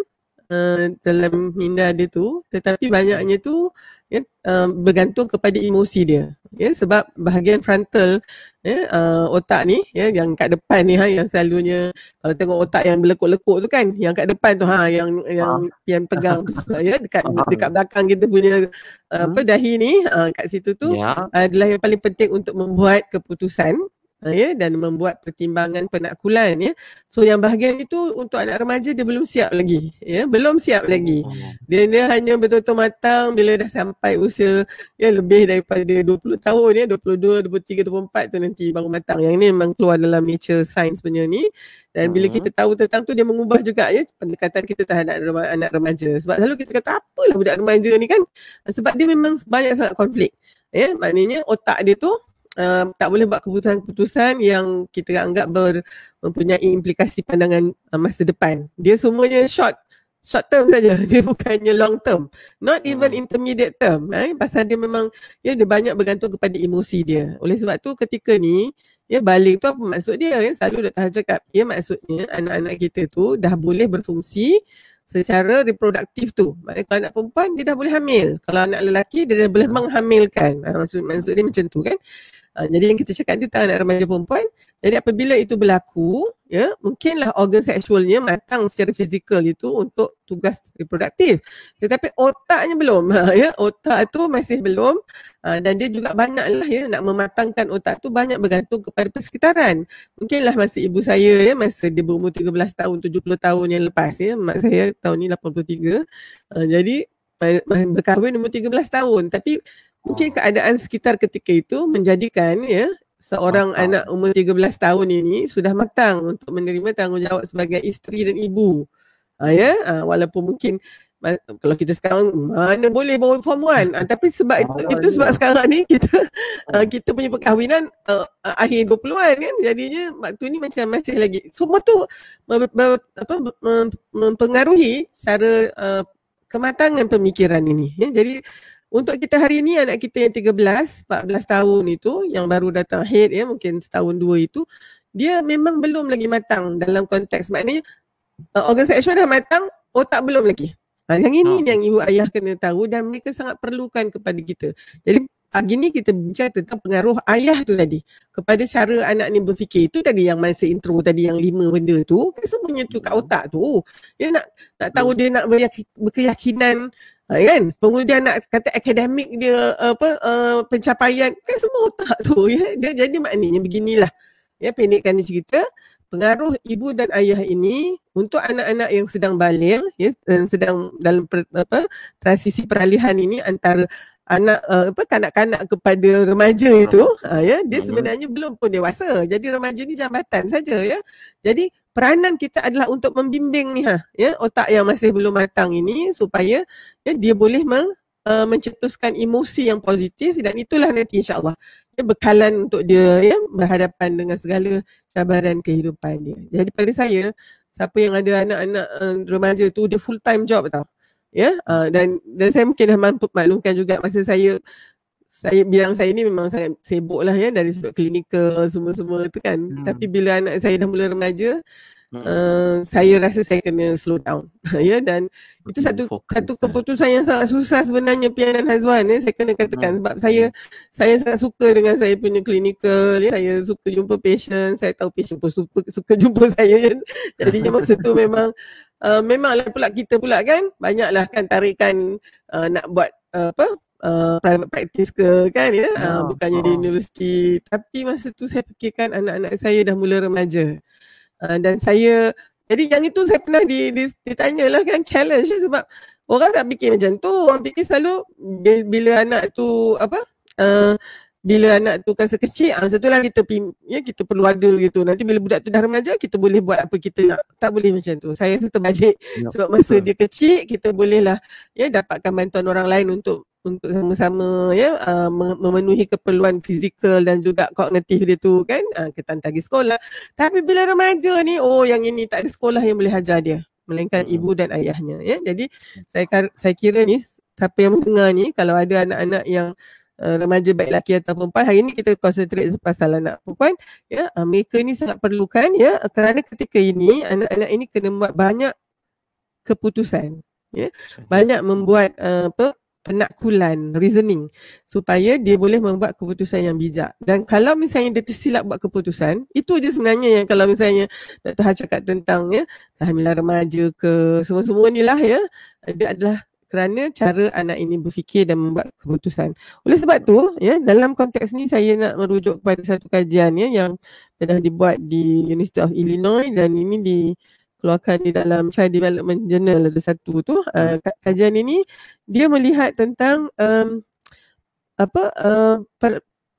Eh, dalam minda dia tu tetapi banyaknya tu ya uh, bergantung kepada emosi dia ya sebab bahagian frontal ya uh, otak ni ya yang kat depan ni ha yang selalunya kalau tengok otak yang berlekuk-lekuk tu kan yang kat depan tu ha yang yang ha. yang pegang *laughs* ya dekat dekat belakang kita punya uh, apa dahi ni uh, kat situ tu ya. adalah yang paling penting untuk membuat keputusan Eh, ya dan membuat pertimbangan penakulan ya so yang bahagian itu untuk anak remaja dia belum siap lagi ya belum siap lagi hmm. dia dia hanya betul-betul matang bila dah sampai usia ya lebih daripada 20 tahun ya 22 23 24 tu nanti baru matang yang ni memang keluar dalam nature science punya ni dan bila hmm. kita tahu tentang tu dia mengubah juga ya pendekatan kita terhadap anak remaja sebab selalu kita kata apalah budak remaja ni kan sebab dia memang banyak sangat konflik ya maknanya otak dia tu uh, tak boleh buat keputusan-keputusan yang kita anggap ber, mempunyai implikasi pandangan uh, masa depan. Dia semuanya short short term *laughs* saja. Dia bukannya long term. Not even hmm. intermediate term. Eh? Pasal dia memang ya, dia banyak bergantung kepada emosi dia. Oleh sebab tu ketika ni ya balik tu apa maksud dia? Ya? Selalu Dr. Hajar cakap ya maksudnya anak-anak kita tu dah boleh berfungsi secara reproduktif tu. Maksudnya kalau anak perempuan dia dah boleh hamil. Kalau anak lelaki dia dah boleh hmm. menghamilkan. Ha, maksud, maksud dia macam tu kan. Uh, jadi yang kita cakap tentang anak remaja perempuan, jadi apabila itu berlaku, ya, mungkinlah organ seksualnya matang secara fizikal itu untuk tugas reproduktif. Tetapi otaknya belum, *laughs* ya. Otak itu masih belum uh, dan dia juga banyaklah ya nak mematangkan otak tu banyak bergantung kepada persekitaran. Mungkinlah masa ibu saya ya masa dia berumur 13 tahun 70 tahun yang lepas ya, mak saya tahun ni 83. Uh, jadi berkahwin umur 13 tahun tapi mungkin keadaan sekitar ketika itu menjadikan ya seorang matang. anak umur 13 tahun ini sudah matang untuk menerima tanggungjawab sebagai isteri dan ibu. Ha, ya, ha, walaupun mungkin kalau kita sekarang mana boleh bawa form 1 ha, tapi sebab ah, itu, itu sebab sekarang ni kita ha. Hmm. kita punya perkahwinan uh, akhir 20-an kan jadinya waktu ni macam masih lagi semua tu mem, mem, apa mem, mempengaruhi cara uh, kematangan pemikiran ini ya jadi untuk kita hari ni anak kita yang 13, 14 tahun itu yang baru datang haid ya mungkin setahun dua itu dia memang belum lagi matang dalam konteks maknanya uh, organ seksual dah matang otak belum lagi. Ha, yang ini oh. yang ibu ayah kena tahu dan mereka sangat perlukan kepada kita. Jadi pagi ni kita bincang tentang pengaruh ayah tu tadi kepada cara anak ni berfikir. Itu tadi yang masa intro tadi yang lima benda tu. Kan semuanya tu kat hmm. otak tu. Dia ya, nak, nak tahu dia nak berkeyakinan ha, kan kemudian nak kata akademik dia apa uh, pencapaian kan semua otak tu *laughs* ya dia jadi maknanya beginilah ya pendekkan cerita pengaruh ibu dan ayah ini untuk anak-anak yang sedang baligh ya dan sedang dalam per, apa transisi peralihan ini antara anak uh, apa kanak-kanak kepada remaja itu uh, ya dia hmm. sebenarnya belum pun dewasa jadi remaja ni jambatan saja ya jadi peranan kita adalah untuk membimbing ni ha ya otak yang masih belum matang ini supaya ya, dia boleh me, uh, eh, mencetuskan emosi yang positif dan itulah nanti insyaallah ya, bekalan untuk dia ya berhadapan dengan segala cabaran kehidupan dia jadi pada saya siapa yang ada anak-anak uh, remaja tu dia full time job tau ya uh, dan dan saya mungkin dah mampu maklumkan juga masa saya saya bilang saya ni memang sangat sibuk lah ya dari sudut klinikal semua-semua tu kan. Hmm. Tapi bila anak saya dah mula remaja, hmm. uh, saya rasa saya kena slow down. *laughs* ya dan Betul itu satu fokus, satu lah. keputusan yang sangat susah sebenarnya Pian dan Hazwan ya. Saya kena katakan hmm. sebab saya saya sangat suka dengan saya punya klinikal. Ya. Saya suka jumpa patient, saya tahu patient pun suka, suka jumpa *laughs* saya. Ya. Jadinya masa tu memang uh, memanglah pula kita pula kan banyaklah kan tarikan uh, nak buat uh, apa uh, private practice ke kan ya yeah. uh, bukannya oh. di ah. universiti tapi masa tu saya fikirkan anak-anak saya dah mula remaja uh, dan saya jadi yang itu saya pernah di, di, ditanyalah kan challenge sebab orang tak fikir macam tu orang fikir selalu bila, bila anak tu apa uh, bila anak tu kan sekecil ah, masa tu lagi kita ya kita perlu ada gitu nanti bila budak tu dah remaja kita boleh buat apa kita nak tak boleh macam tu saya rasa terbalik yep. Ya, sebab masa dia kecil kita bolehlah ya dapatkan bantuan orang lain untuk untuk sama-sama ya uh, memenuhi keperluan fizikal dan juga kognitif dia tu kan uh, ah, ketan tadi sekolah tapi bila remaja ni oh yang ini tak ada sekolah yang boleh ajar dia melainkan hmm. ibu dan ayahnya ya jadi saya saya kira ni siapa yang mendengar ni kalau ada anak-anak yang uh, remaja baik lelaki atau perempuan hari ni kita concentrate pasal anak perempuan ya uh, mereka ni sangat perlukan ya kerana ketika ini anak-anak ini kena buat banyak keputusan ya banyak membuat uh, apa penakulan, reasoning supaya dia boleh membuat keputusan yang bijak. Dan kalau misalnya dia tersilap buat keputusan, itu je sebenarnya yang kalau misalnya Dr. Ha cakap tentang ya, kehamilan remaja ke semua-semua ni lah ya, dia adalah kerana cara anak ini berfikir dan membuat keputusan. Oleh sebab tu, ya, dalam konteks ni saya nak merujuk kepada satu kajian ya, yang telah dibuat di University of Illinois dan ini di keluarkan di dalam Child Development Journal ada satu tu uh, hmm. kajian ini dia melihat tentang um, apa uh,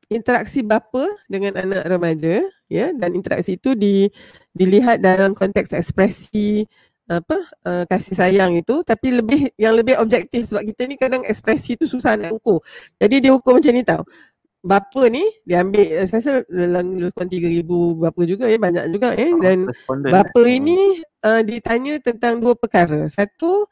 interaksi bapa dengan anak remaja ya yeah, dan interaksi itu di dilihat dalam konteks ekspresi apa uh, kasih sayang itu tapi lebih yang lebih objektif sebab kita ni kadang ekspresi itu susah nak ukur. Jadi dia ukur macam ni tau bapa ni dia ambil eh, saya rasa dalam lebih 3000 bapa juga ya eh, banyak juga ya eh. Ah, dan eh. bapa ini uh, ditanya tentang dua perkara satu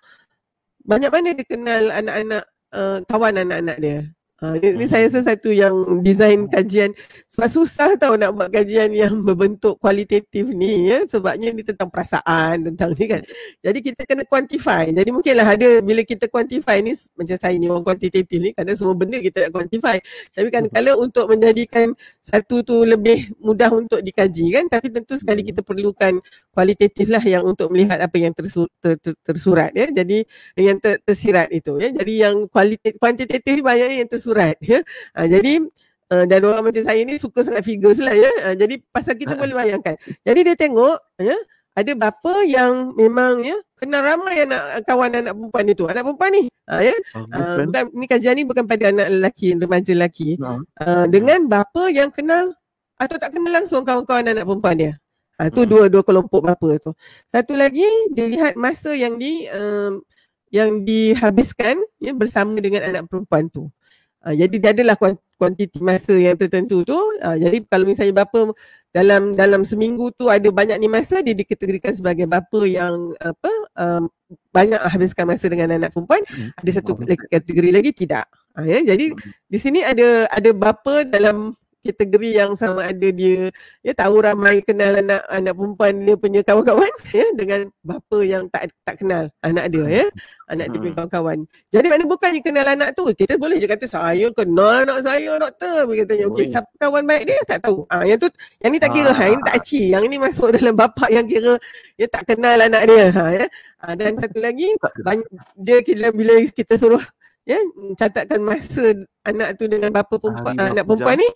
banyak mana dia kenal anak-anak uh, kawan anak-anak dia Ha, ini saya rasa hmm. satu yang design kajian sebab susah tau nak buat kajian yang berbentuk kualitatif ni ya sebabnya ni tentang perasaan tentang ni kan jadi kita kena quantify jadi mungkinlah ada bila kita quantify ni macam saya ni orang kuantitatif ni kadang semua benda kita nak quantify tapi kan hmm. kalau untuk menjadikan satu tu lebih mudah untuk dikaji kan tapi tentu sekali hmm. kita perlukan kualitatif lah yang untuk melihat apa yang tersu- ter- ter- tersurat ya jadi yang ter- tersirat itu ya jadi yang kualitatif kuantitatif ni banyak yang tersurat surat ya. Ha, jadi uh, dan orang macam saya ni suka sangat figures lah ya. Ha, jadi pasal kita ha. boleh bayangkan. Jadi dia tengok ya ada bapa yang memang ya kenal ramai yang nak kawan anak perempuan itu. Anak perempuan ni. Ha, ya. Ha, bukan ni kajian ni bukan pada anak lelaki remaja lelaki. Ha. Ha, dengan bapa yang kenal atau tak kenal langsung kawan-kawan anak perempuan dia. Ha, tu hmm. dua dua kelompok bapa tu. Satu lagi dilihat masa yang di um, yang dihabiskan ya bersama dengan anak perempuan tu. Uh, jadi dia adalah kuantiti masa yang tertentu tu. Uh, jadi kalau misalnya bapa dalam dalam seminggu tu ada banyak ni masa dia dikategorikan sebagai bapa yang apa um, banyak habiskan masa dengan anak perempuan. Hmm. Ada satu hmm. kategori lagi tidak. Uh, ya. Jadi hmm. di sini ada ada bapa dalam kategori yang sama ada dia ya tahu ramai kenal anak anak perempuan dia punya kawan-kawan *laughs* ya dengan bapa yang tak tak kenal anak dia ya anak hmm. dia punya hmm. kawan-kawan. Jadi mana bukan yang kenal anak tu kita boleh je kata saya kenal anak saya doktor begitu ya. Okey siapa kawan baik dia tak tahu. Ah ha, yang tu yang ni tak kira ha. ha tak aci. Ah. Yang ni masuk dalam bapa yang kira dia tak kenal anak dia ha ya. Ha, dan satu lagi banyak, dia kira bila kita suruh ya catatkan masa anak tu dengan bapa perempuan anak perempuan ni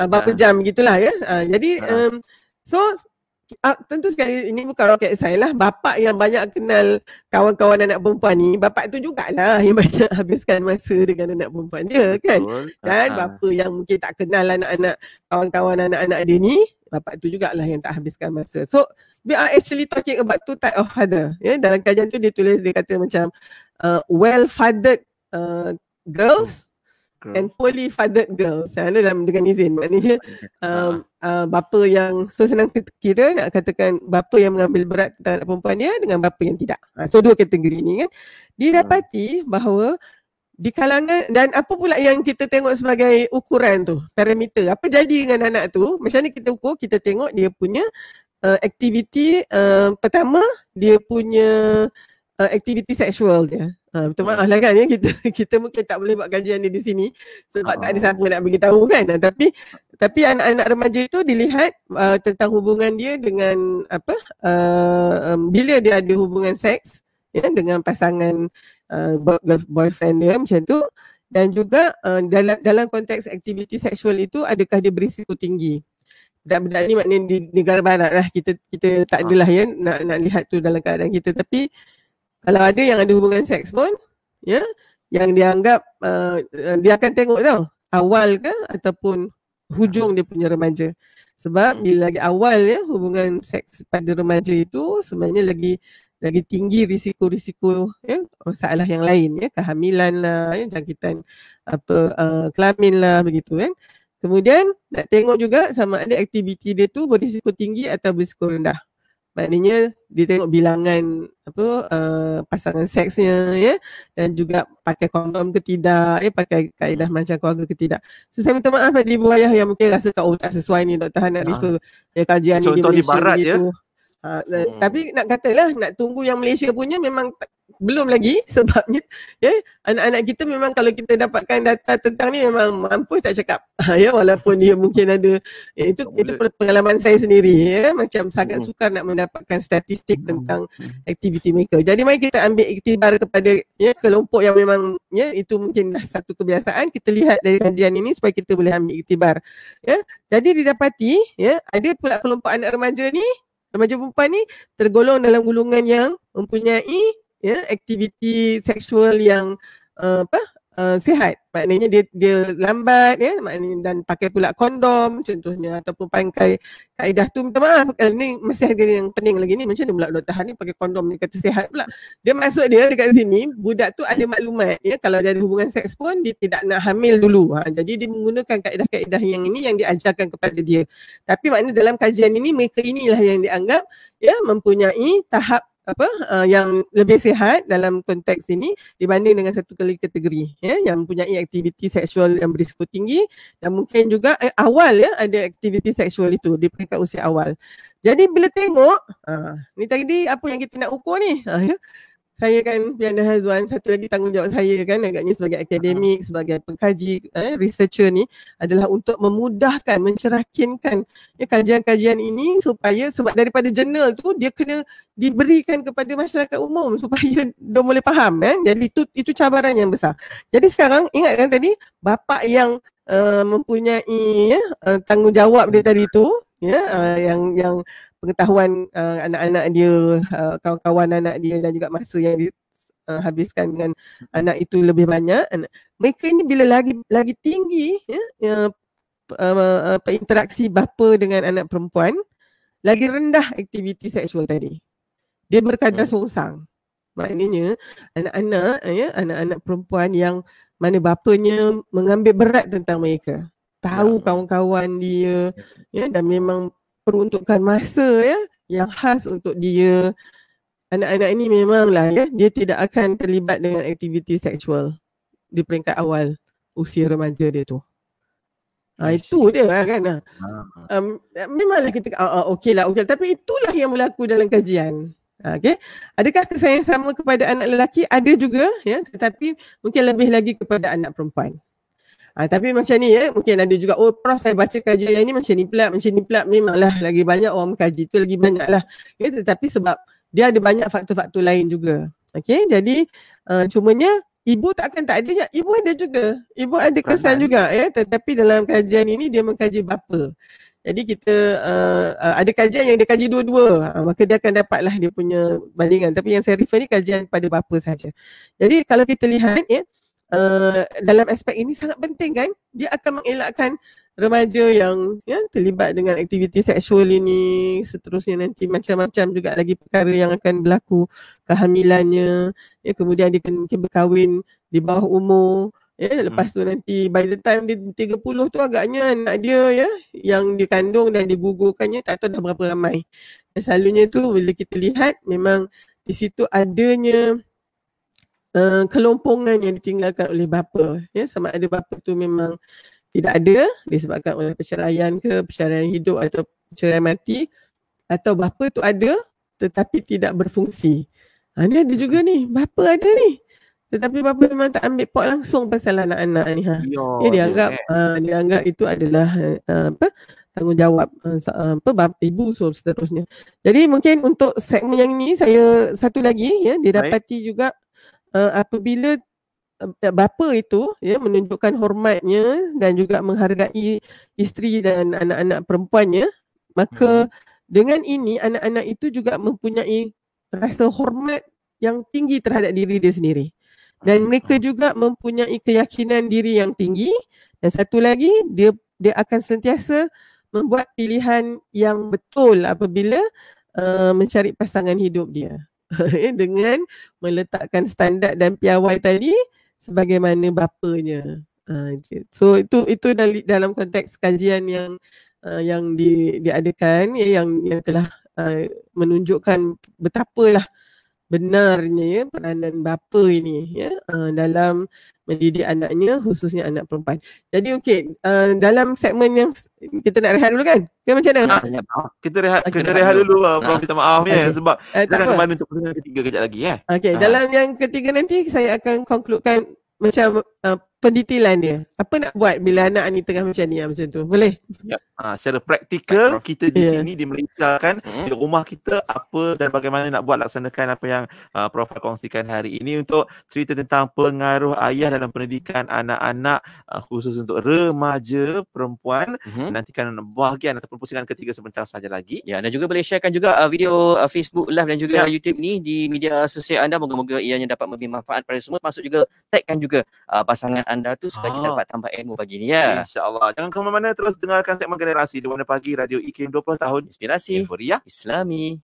uh, berapa uh. jam gitulah ya. Uh, jadi um, so uh, tentu sekali ini bukan roket saya lah. Bapak yang banyak kenal kawan-kawan anak perempuan ni, bapak tu jugalah yang *laughs* banyak habiskan masa dengan anak perempuan dia kan. Betul. Dan uh. bapa yang mungkin tak kenal anak-anak kawan-kawan anak-anak dia ni, bapak tu jugalah yang tak habiskan masa. So we are actually talking about two type of father. yeah? dalam kajian tu dia tulis dia kata macam uh, well-fathered uh, girls hmm girls. And poorly fathered girls. Ha, dalam dengan izin maknanya *laughs* ah. um, uh, bapa yang so senang kira nak katakan bapa yang mengambil berat tentang anak perempuan dia dengan bapa yang tidak. Ha, so dua kategori ni kan. Didapati ah. bahawa di kalangan dan apa pula yang kita tengok sebagai ukuran tu, parameter. Apa jadi dengan anak tu? Macam mana kita ukur? Kita tengok dia punya uh, aktiviti uh, pertama dia punya uh, aktiviti seksual dia. Ha, minta hmm. maaf kan ya. kita *laughs* kita mungkin tak boleh buat kajian ni di sini sebab uh. tak ada ah. siapa nak bagi tahu kan ha, tapi tapi anak-anak remaja itu dilihat uh, tentang hubungan dia dengan apa uh, um, bila dia ada hubungan seks ya dengan pasangan uh, boyfriend dia macam tu dan juga uh, dalam dalam konteks aktiviti seksual itu adakah dia berisiko tinggi Tak benda ni maknanya di negara barat lah kita kita tak ah. adalah ya nak nak lihat tu dalam keadaan kita tapi kalau ada yang ada hubungan seks pun ya yang dianggap uh, dia akan tengok tau awal ke ataupun hujung dia punya remaja sebab hmm. bila lagi awal ya hubungan seks pada remaja itu sebenarnya lagi lagi tinggi risiko-risiko ya masalah yang lain ya kehamilan lah ya, jangkitan apa uh, kelamin lah begitu kan kemudian nak tengok juga sama ada aktiviti dia tu berisiko tinggi atau berisiko rendah maknanya dia tengok bilangan apa uh, pasangan seksnya ya dan juga pakai kondom ke tidak ya pakai kaedah macam keluarga ke tidak so saya minta maaf pada eh, ibu ayah yang mungkin rasa kat otak sesuai ni doktor nak ha. refer ya kajian Contoh ni di, Malaysia barat ya Ha, hmm. Tapi nak katalah nak tunggu yang Malaysia punya memang tak, belum lagi *laughs* sebabnya ya anak-anak kita memang kalau kita dapatkan data tentang ni memang mampu tak cakap *laughs* ya walaupun dia mungkin ada ya, itu tak itu boleh. pengalaman saya sendiri ya macam sangat hmm. sukar nak mendapatkan statistik hmm. tentang hmm. aktiviti mereka jadi mari kita ambil iktibar kepada ya kelompok yang memang ya itu mungkin dah satu kebiasaan kita lihat dari kajian ini supaya kita boleh ambil iktibar ya jadi didapati ya ada pula kelompok anak remaja ni remaja perempuan ni tergolong dalam gulungan yang mempunyai ya aktiviti seksual yang uh, apa uh, sihat maknanya dia dia lambat ya maknanya dan pakai pula kondom contohnya ataupun pangkai kaedah tu minta maaf kali eh, ni masih ada yang pening lagi ni macam mana pula tahan ni pakai kondom ni kata sihat pula dia masuk dia dekat sini budak tu ada maklumat ya kalau dia ada hubungan seks pun dia tidak nak hamil dulu ha, jadi dia menggunakan kaedah-kaedah yang ini yang diajarkan kepada dia tapi maknanya dalam kajian ini mereka inilah yang dianggap ya mempunyai tahap apa uh, yang lebih sihat dalam konteks ini dibanding dengan satu kali kategori ya yang mempunyai aktiviti seksual yang berisiko tinggi dan mungkin juga eh, awal ya ada aktiviti seksual itu di peringkat usia awal. Jadi bila tengok uh, ni tadi apa yang kita nak ukur ni uh, ya saya kan Pian Hazwan satu lagi tanggungjawab saya kan agaknya sebagai akademik ah. sebagai pengkaji eh, researcher ni adalah untuk memudahkan mencerahkinkan ya, kajian-kajian ini supaya sebab daripada jurnal tu dia kena diberikan kepada masyarakat umum supaya *laughs* dia boleh faham kan eh. jadi itu itu cabaran yang besar jadi sekarang ingat kan tadi bapa yang uh, mempunyai uh, tanggungjawab dia tadi tu ya uh, yang yang pengetahuan uh, anak-anak dia, uh, kawan-kawan anak dia dan juga masa yang dia uh, habiskan dengan anak itu lebih banyak. Mereka ini bila lagi lagi tinggi ya, ya uh, uh, interaksi bapa dengan anak perempuan, lagi rendah aktiviti seksual tadi. Dia berkadar hmm. sungsang. Maknanya anak-anak ya, anak-anak perempuan yang mana bapanya mengambil berat tentang mereka. Tahu kawan-kawan dia ya, dan memang peruntukan masa ya yang khas untuk dia anak-anak ini memanglah ya dia tidak akan terlibat dengan aktiviti seksual di peringkat awal usia remaja dia tu. Ha, itu dia lah kan. Um, memanglah kita uh, uh, okey lah okay. Lah. tapi itulah yang berlaku dalam kajian. Ha, okay. Adakah kesayangan sama kepada anak lelaki? Ada juga ya tetapi mungkin lebih lagi kepada anak perempuan. Ha, tapi macam ni ya, eh, mungkin ada juga, oh pernah saya baca kajian yang ni macam ni pula, macam ni pula memanglah lagi banyak orang mengkaji tu lagi banyak lah. Ya, tetapi sebab dia ada banyak faktor-faktor lain juga. Okay, jadi uh, cumanya ibu takkan tak ada, ibu ada juga. Ibu ada kesan Pernan. juga Eh, tetapi dalam kajian ini dia mengkaji bapa. Jadi kita uh, uh, ada kajian yang dia kaji dua-dua uh, maka dia akan dapatlah dia punya bandingan tapi yang saya refer ni kajian pada bapa saja. Jadi kalau kita lihat ya eh, uh, dalam aspek ini sangat penting kan dia akan mengelakkan remaja yang ya terlibat dengan aktiviti seksual ini seterusnya nanti macam-macam juga lagi perkara yang akan berlaku kehamilannya ya kemudian dia mungkin berkahwin di bawah umur ya lepas tu nanti by the time dia 30 tu agaknya anak dia ya yang dikandung dan digugurkannya tak tahu dah berapa ramai dan selalunya tu bila kita lihat memang di situ adanya uh, kelompongan yang ditinggalkan oleh bapa ya sama ada bapa tu memang tidak ada disebabkan oleh perceraian ke perceraian hidup atau perceraian mati atau bapa tu ada tetapi tidak berfungsi. Ha, ni ada juga ni. Bapa ada ni. Tetapi bapa memang tak ambil pot langsung pasal anak-anak ni. Ha. Ya, dia ya, anggap eh. ha, dia anggap itu adalah uh, apa tanggungjawab apa bapa, ibu so seterusnya. Jadi mungkin untuk segmen yang ni saya satu lagi ya didapati Baik. juga uh, apabila uh, bapa itu ya menunjukkan hormatnya dan juga menghargai isteri dan anak-anak perempuannya maka hmm. dengan ini anak-anak itu juga mempunyai rasa hormat yang tinggi terhadap diri dia sendiri dan hmm. mereka juga mempunyai keyakinan diri yang tinggi dan satu lagi dia dia akan sentiasa membuat pilihan yang betul apabila uh, mencari pasangan hidup dia *laughs* Eh, dengan meletakkan standar dan piawai tadi sebagaimana bapanya. Ha, so itu itu dalam konteks kajian yang ha, yang di diadakan yang yang telah ha, menunjukkan betapalah lah benarnya ya peranan bapa ini ya uh, dalam mendidik anaknya khususnya anak perempuan. Jadi okey uh, dalam segmen yang kita nak rehat dulu kan? Ke macam mana? Ha, kita rehat Kita rehat, rehat dulu ah ha. minta maaf okay. ya sebab eh, kita akan kembali untuk peranan ketiga kejap lagi ya. Okey ha. dalam yang ketiga nanti saya akan konkludkan macam uh, pendetailan dia. Apa nak buat bila anak ni tengah macam ni ah, macam tu? Boleh? Ya. Ha, secara praktikal kita di yeah. sini dimerintahkan hmm. di rumah kita apa dan bagaimana nak buat laksanakan apa yang uh, Prof kongsikan hari ini untuk cerita tentang pengaruh ayah dalam pendidikan anak-anak uh, khusus untuk remaja perempuan hmm. nantikan bahagian ataupun pusingan ketiga sebentar saja lagi. Ya dan juga boleh sharekan juga uh, video uh, Facebook live dan juga ya. YouTube ni di media sosial anda moga-moga ianya dapat memberi manfaat pada semua masuk juga tagkan juga uh, pasangan anda tu supaya ha. dapat tambah ilmu pagi ni ya. InsyaAllah. Jangan ke mana-mana terus dengarkan segmen generasi di mana pagi Radio IKIM 20 tahun. Inspirasi. Euforia. Islami.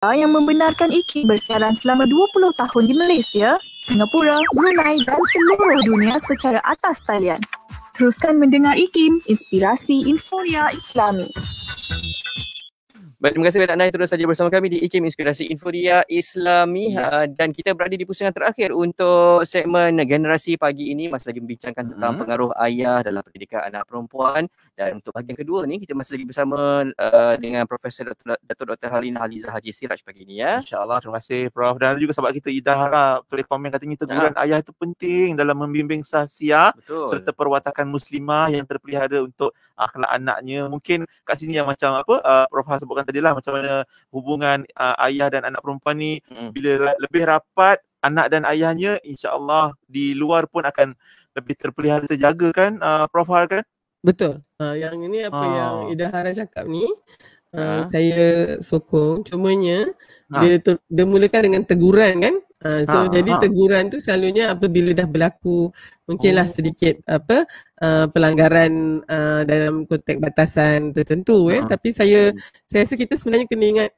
negara yang membenarkan IKI bersiaran selama 20 tahun di Malaysia, Singapura, Brunei dan seluruh dunia secara atas talian. Teruskan mendengar IKIM, inspirasi Inforia Islami. Baik, terima kasih banyak Nai terus saja bersama kami di IKIM Inspirasi Inforia Islami ya. Ah, dan kita berada di pusingan terakhir untuk segmen generasi pagi ini masih lagi membincangkan tentang hmm. pengaruh ayah dalam pendidikan anak perempuan dan untuk bahagian kedua ni kita masih lagi bersama uh, dengan Profesor Dr. Dr. Halina Haliza Haji Siraj pagi ini ya. InsyaAllah terima kasih Prof dan juga sahabat kita Ida harap boleh komen katanya teguran ya. ayah itu penting dalam membimbing sahsia serta perwatakan muslimah yang terpelihara untuk akhlak ah, anaknya. Mungkin kat sini yang macam apa uh, Prof sebutkan tadi lah macam mana hubungan uh, ayah dan anak perempuan ni hmm. bila lebih rapat anak dan ayahnya insyaallah di luar pun akan lebih terpelihara terjaga kan uh, prof har kan betul uh, yang ini apa uh. yang ida Hara cakap ni uh, uh. saya sokong cumanya uh. dia dia mulakan dengan teguran kan Ha, so ha, jadi ha. teguran tu selalunya apabila dah berlaku mungkinlah oh. sedikit apa uh, pelanggaran uh, dalam kotak batasan tertentu ha. eh tapi saya saya rasa kita sebenarnya kena ingat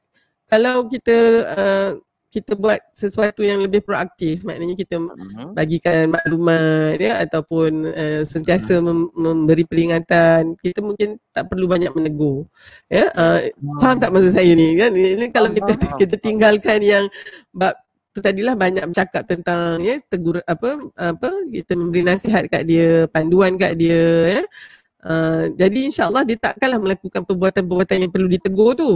kalau kita uh, kita buat sesuatu yang lebih proaktif maknanya kita hmm. bagikan maklumat ya ataupun uh, sentiasa hmm. mem- memberi peringatan kita mungkin tak perlu banyak menegur ya uh, faham tak hmm. maksud saya ni kan ini kalau kita kita tinggalkan yang bab tadilah banyak bercakap tentang ya tegur apa apa kita memberi nasihat kat dia panduan kat dia ya uh, jadi insyaallah dia takkanlah melakukan perbuatan-perbuatan yang perlu ditegur tu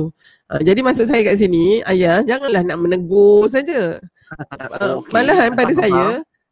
uh, jadi maksud saya kat sini ayah janganlah nak menegur saja uh, *laughs* malahan pada saya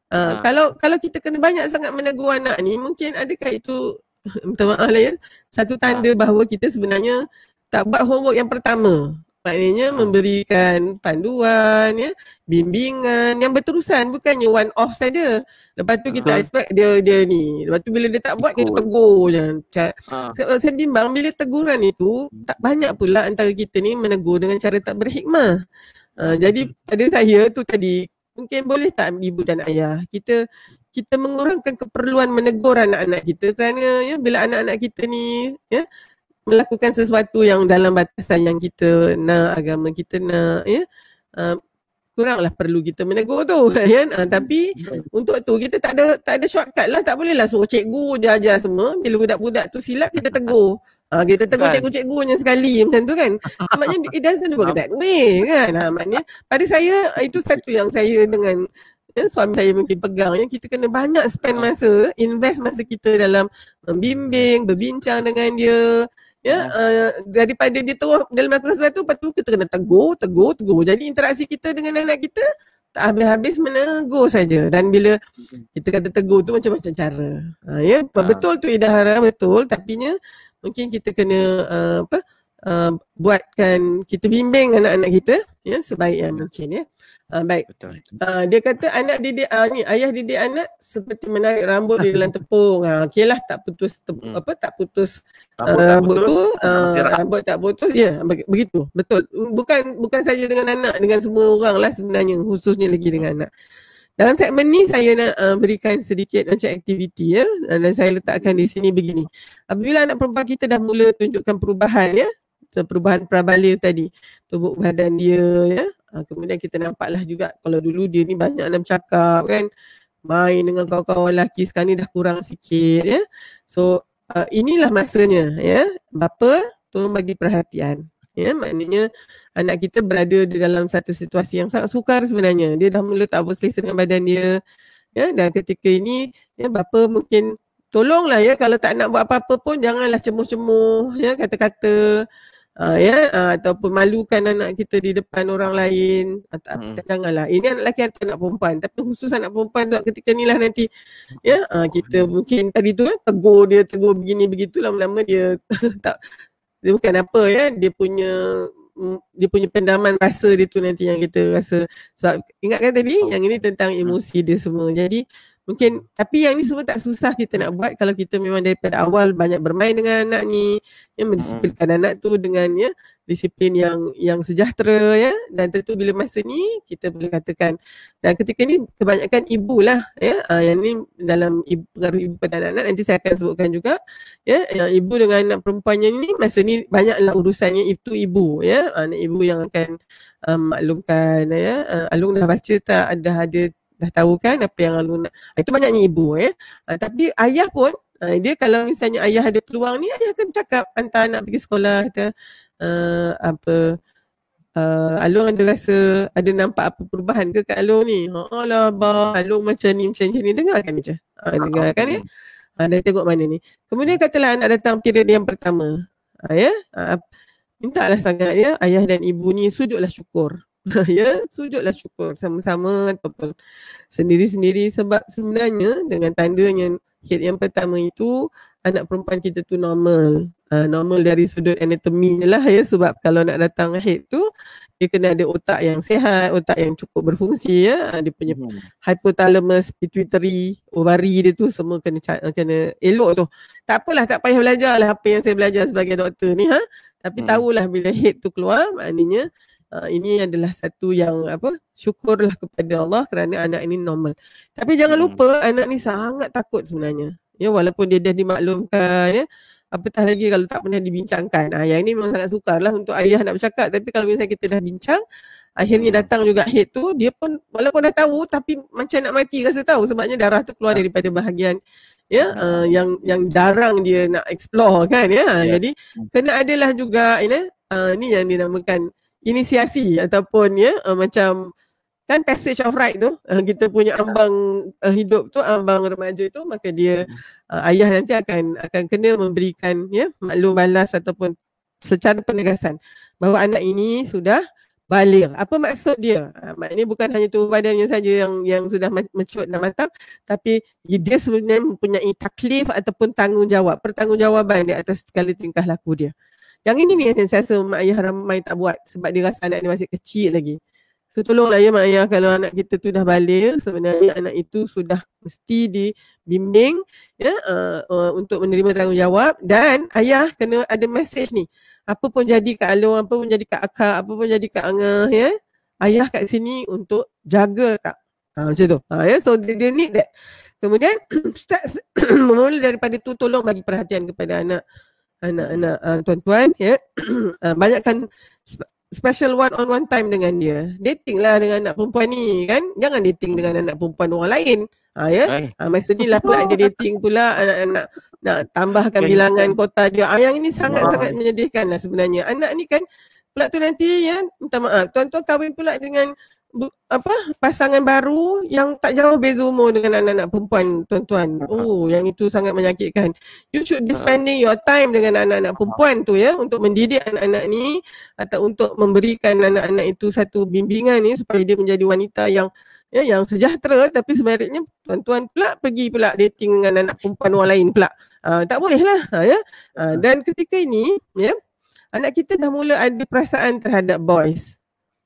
uh, kalau kalau kita kena banyak sangat menegur anak ni mungkin adakah itu *laughs* minta maaf lah ya satu tanda bahawa kita sebenarnya tak buat homework yang pertama maknanya hmm. memberikan panduan ya bimbingan yang berterusan bukannya one off saja lepas tu kita uh-huh. expect dia dia ni lepas tu bila dia tak buat kita tegur je uh. Ha. saya, saya bimbang bila teguran itu tak banyak pula antara kita ni menegur dengan cara tak berhikmah uh, ha, hmm. jadi pada saya tu tadi mungkin boleh tak ibu dan ayah kita kita mengurangkan keperluan menegur anak-anak kita kerana ya bila anak-anak kita ni ya melakukan sesuatu yang dalam batasan yang kita nak agama kita nak ya uh, kuranglah perlu kita menegur tu kan *laughs* uh, tapi untuk tu kita tak ada tak ada shortcut lah tak boleh lah suruh cikgu je ajar semua bila budak-budak tu silap kita tegur Ha, kita tegur kan. cikgu-cikgu yang sekali macam tu kan Sebabnya it doesn't work that way kan ha, Maknanya pada saya itu satu yang saya dengan ya, suami saya mungkin pegang ya. Kita kena banyak spend masa, invest masa kita dalam membimbing, berbincang dengan dia ya uh, daripada dia terus dalam melakukan sesuatu lepas tu kita kena tegur tegur tegur jadi interaksi kita dengan anak kita tak habis-habis menegur saja dan bila kita kata tegur tu macam-macam cara uh, ya ha. betul tu Ida haram betul tapinya mungkin kita kena uh, apa uh, buatkan kita bimbing anak-anak kita ya sebaik yang mungkin ya uh, baik. Uh, dia kata anak didik uh, ni ayah didik anak seperti menarik rambut di dalam tepung. Ah uh, okeylah tak putus te- hmm. apa tak putus rambut, uh, tak putus. tu uh, rambut tak putus ya yeah, begitu. Betul. Bukan bukan saja dengan anak dengan semua orang lah sebenarnya khususnya lagi dengan anak. Dalam segmen ni saya nak uh, berikan sedikit macam aktiviti ya yeah, dan saya letakkan di sini begini. Apabila anak perempuan kita dah mula tunjukkan perubahan ya yeah, perubahan prabalil tadi tubuh badan dia ya yeah, Ha, kemudian kita nampaklah juga kalau dulu dia ni banyak dalam cakap kan main dengan kawan-kawan lelaki sekarang ni dah kurang sikit ya. So uh, inilah masanya ya. Bapa tolong bagi perhatian. Ya, maknanya anak kita berada di dalam satu situasi yang sangat sukar sebenarnya. Dia dah mula tak berselesa dengan badan dia. Ya, dan ketika ini ya bapa mungkin tolonglah ya kalau tak nak buat apa-apa pun janganlah cemuh-cemuh ya kata-kata uh, ya yeah, uh, ataupun malukan anak kita di depan orang lain atau ah, hmm. tak, janganlah ini anak lelaki atau anak perempuan tapi khusus anak perempuan tu ketika ni lah nanti ya yeah, uh, oh, kita ya. mungkin tadi tu kan tegur dia tegur begini begitu lah. lama-lama dia *laughs* tak dia bukan apa ya dia punya mm, dia punya pendaman rasa dia tu nanti yang kita rasa sebab kan tadi oh. yang ini tentang emosi dia semua jadi mungkin tapi yang ni semua tak susah kita nak buat kalau kita memang daripada awal banyak bermain dengan anak ni ya mendisiplinkan hmm. anak tu dengan ya disiplin yang yang sejahtera ya dan tentu bila masa ni kita boleh katakan dan ketika ni kebanyakan ibu lah ya uh, yang ni dalam ibu, pengaruh ibu pada anak nanti saya akan sebutkan juga ya yang ibu dengan anak perempuannya ni masa ni banyaklah urusannya itu ibu ya ah, anak ibu yang akan um, maklumkan ya uh, alung dah baca tak ada ada dah tahu kan apa yang lalu nak. Ah, itu banyaknya ibu eh. Uh, tapi ayah pun uh, dia kalau misalnya ayah ada peluang ni ayah akan cakap hantar anak pergi sekolah kata uh, apa uh, Alung ada rasa ada nampak apa perubahan ke kat Alung ni? oh, lah bah, Alung macam ni macam ni dengar kan je. Ha, dengar kan eh. ya. Ha, uh, dah tengok mana ni. Kemudian katalah anak datang kira dia yang pertama. Ha, uh, ya. Yeah? Uh, mintalah sangat ya. Ayah dan ibu ni sujudlah syukur. *laughs* ya sujudlah syukur sama-sama ataupun sendiri-sendiri sebab sebenarnya dengan tanda yang hit yang pertama itu anak perempuan kita tu normal uh, normal dari sudut anatomi lah ya sebab kalau nak datang hit tu dia kena ada otak yang sehat, otak yang cukup berfungsi ya ah, dia punya hmm. hypothalamus pituitary ovari dia tu semua kena ah, kena elok tu tak apalah tak payah belajar lah apa yang saya belajar sebagai doktor ni ha tapi hmm. tahulah bila hit tu keluar maknanya Ha, ini adalah satu yang apa syukurlah kepada Allah kerana anak ini normal. Tapi jangan hmm. lupa hmm. anak ni sangat takut sebenarnya. Ya walaupun dia dah dimaklumkan ya apatah lagi kalau tak pernah dibincangkan. Ah ha, yang ini memang sangat sukarlah untuk ayah nak bercakap tapi kalau misalnya kita dah bincang akhirnya hmm. datang juga head tu dia pun walaupun dah tahu tapi macam nak mati rasa tahu sebabnya darah tu keluar ah. daripada bahagian ya uh, yang yang darang dia nak explore kan ya. Yeah. Jadi kena adalah juga ini uh, ni yang dinamakan inisiasi ataupun ya uh, macam kan passage of right tu uh, kita punya ya. ambang uh, hidup tu ambang remaja tu maka dia uh, ayah nanti akan akan kena memberikan ya maklum balas ataupun secara penegasan bahawa anak ini sudah balik. Apa maksud dia? Ah, Maknanya bukan hanya tubuh badannya saja yang yang sudah mecut dan matang tapi dia sebenarnya mempunyai taklif ataupun tanggungjawab, pertanggungjawaban di atas segala tingkah laku dia. Yang ini ni yang saya rasa mak ayah ramai tak buat sebab dia rasa anak dia masih kecil lagi. So tolonglah ya mak ayah kalau anak kita tu dah balik sebenarnya anak itu sudah mesti dibimbing ya uh, uh, untuk menerima tanggungjawab dan ayah kena ada message ni. Apa pun jadi kat Along, apa pun jadi kat Akak, apa pun jadi kat Angah ya. Ayah kat sini untuk jaga kak. Ha, macam tu. Ha, ya? So dia they need that. Kemudian *clears throat* start *clears throat* mula daripada tu tolong bagi perhatian kepada anak anak-anak uh, ah, tuan-tuan ya yeah. *clears throat* uh, banyakkan special one on one time dengan dia dating lah dengan anak perempuan ni kan jangan dating dengan anak perempuan orang lain ha ya yeah. uh, masa ni lah pula dia dating pula anak-anak nak tambahkan bilangan kota dia ah, yang ini sangat-sangat menyedihkan lah sebenarnya anak ni kan pula tu nanti ya minta maaf tuan-tuan kahwin pula dengan apa pasangan baru yang tak jauh beza umur dengan anak-anak perempuan tuan-tuan. Oh, yang itu sangat menyakitkan. You should be spending your time dengan anak-anak perempuan tu ya untuk mendidik anak-anak ni atau untuk memberikan anak-anak itu satu bimbingan ni supaya dia menjadi wanita yang ya yang sejahtera tapi sebaliknya tuan-tuan pula pergi pula dating dengan anak perempuan orang lain pula. Uh, tak boleh lah uh, ah, ya. Uh, dan ketika ini ya anak kita dah mula ada perasaan terhadap boys.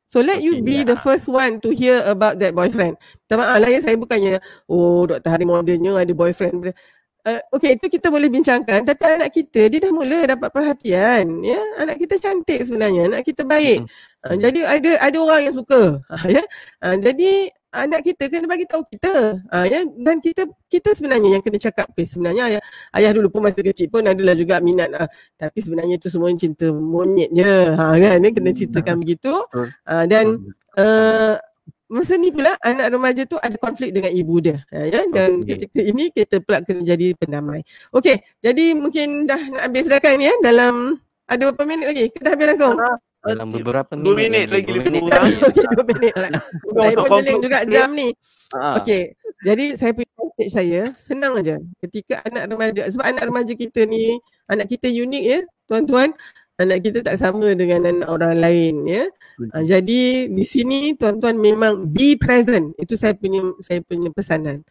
So let you be yeah. the first one to hear about that boyfriend. Tama ah, lah ya saya bukannya, oh Dr. Hari Modernnya ada boyfriend. Uh, okay, itu kita boleh bincangkan. Tapi anak kita, dia dah mula dapat perhatian. Ya, anak kita cantik sebenarnya. Anak kita baik. Hmm. Uh, jadi ada ada orang yang suka. Uh, *laughs* ya? uh, jadi anak kita kena bagi tahu kita uh, ya? dan kita kita sebenarnya yang kena cakap okay, sebenarnya ayah, ayah dulu pun masa kecil pun adalah juga minat uh, tapi sebenarnya itu semua cinta monyet je ha, kan ya? kena hmm, ceritakan hmm. begitu uh, dan uh, masa ni pula anak remaja tu ada konflik dengan ibu dia uh, ya? dan okay. ketika ini kita pula kena jadi pendamai Okey, jadi mungkin dah nak habis dah kan ya dalam ada berapa minit lagi? Kita habis langsung? Uh-huh dalam beberapa minit 2 minit lagi 2 minit lagi 2 minit lagi *laughs* saya pun juga jam ni ah. okey jadi saya punya message saya senang aja ketika anak remaja sebab anak remaja kita ni anak kita unik ya tuan-tuan anak kita tak sama dengan anak orang lain ya uh, jadi di sini tuan-tuan memang be present itu saya punya saya punya pesanan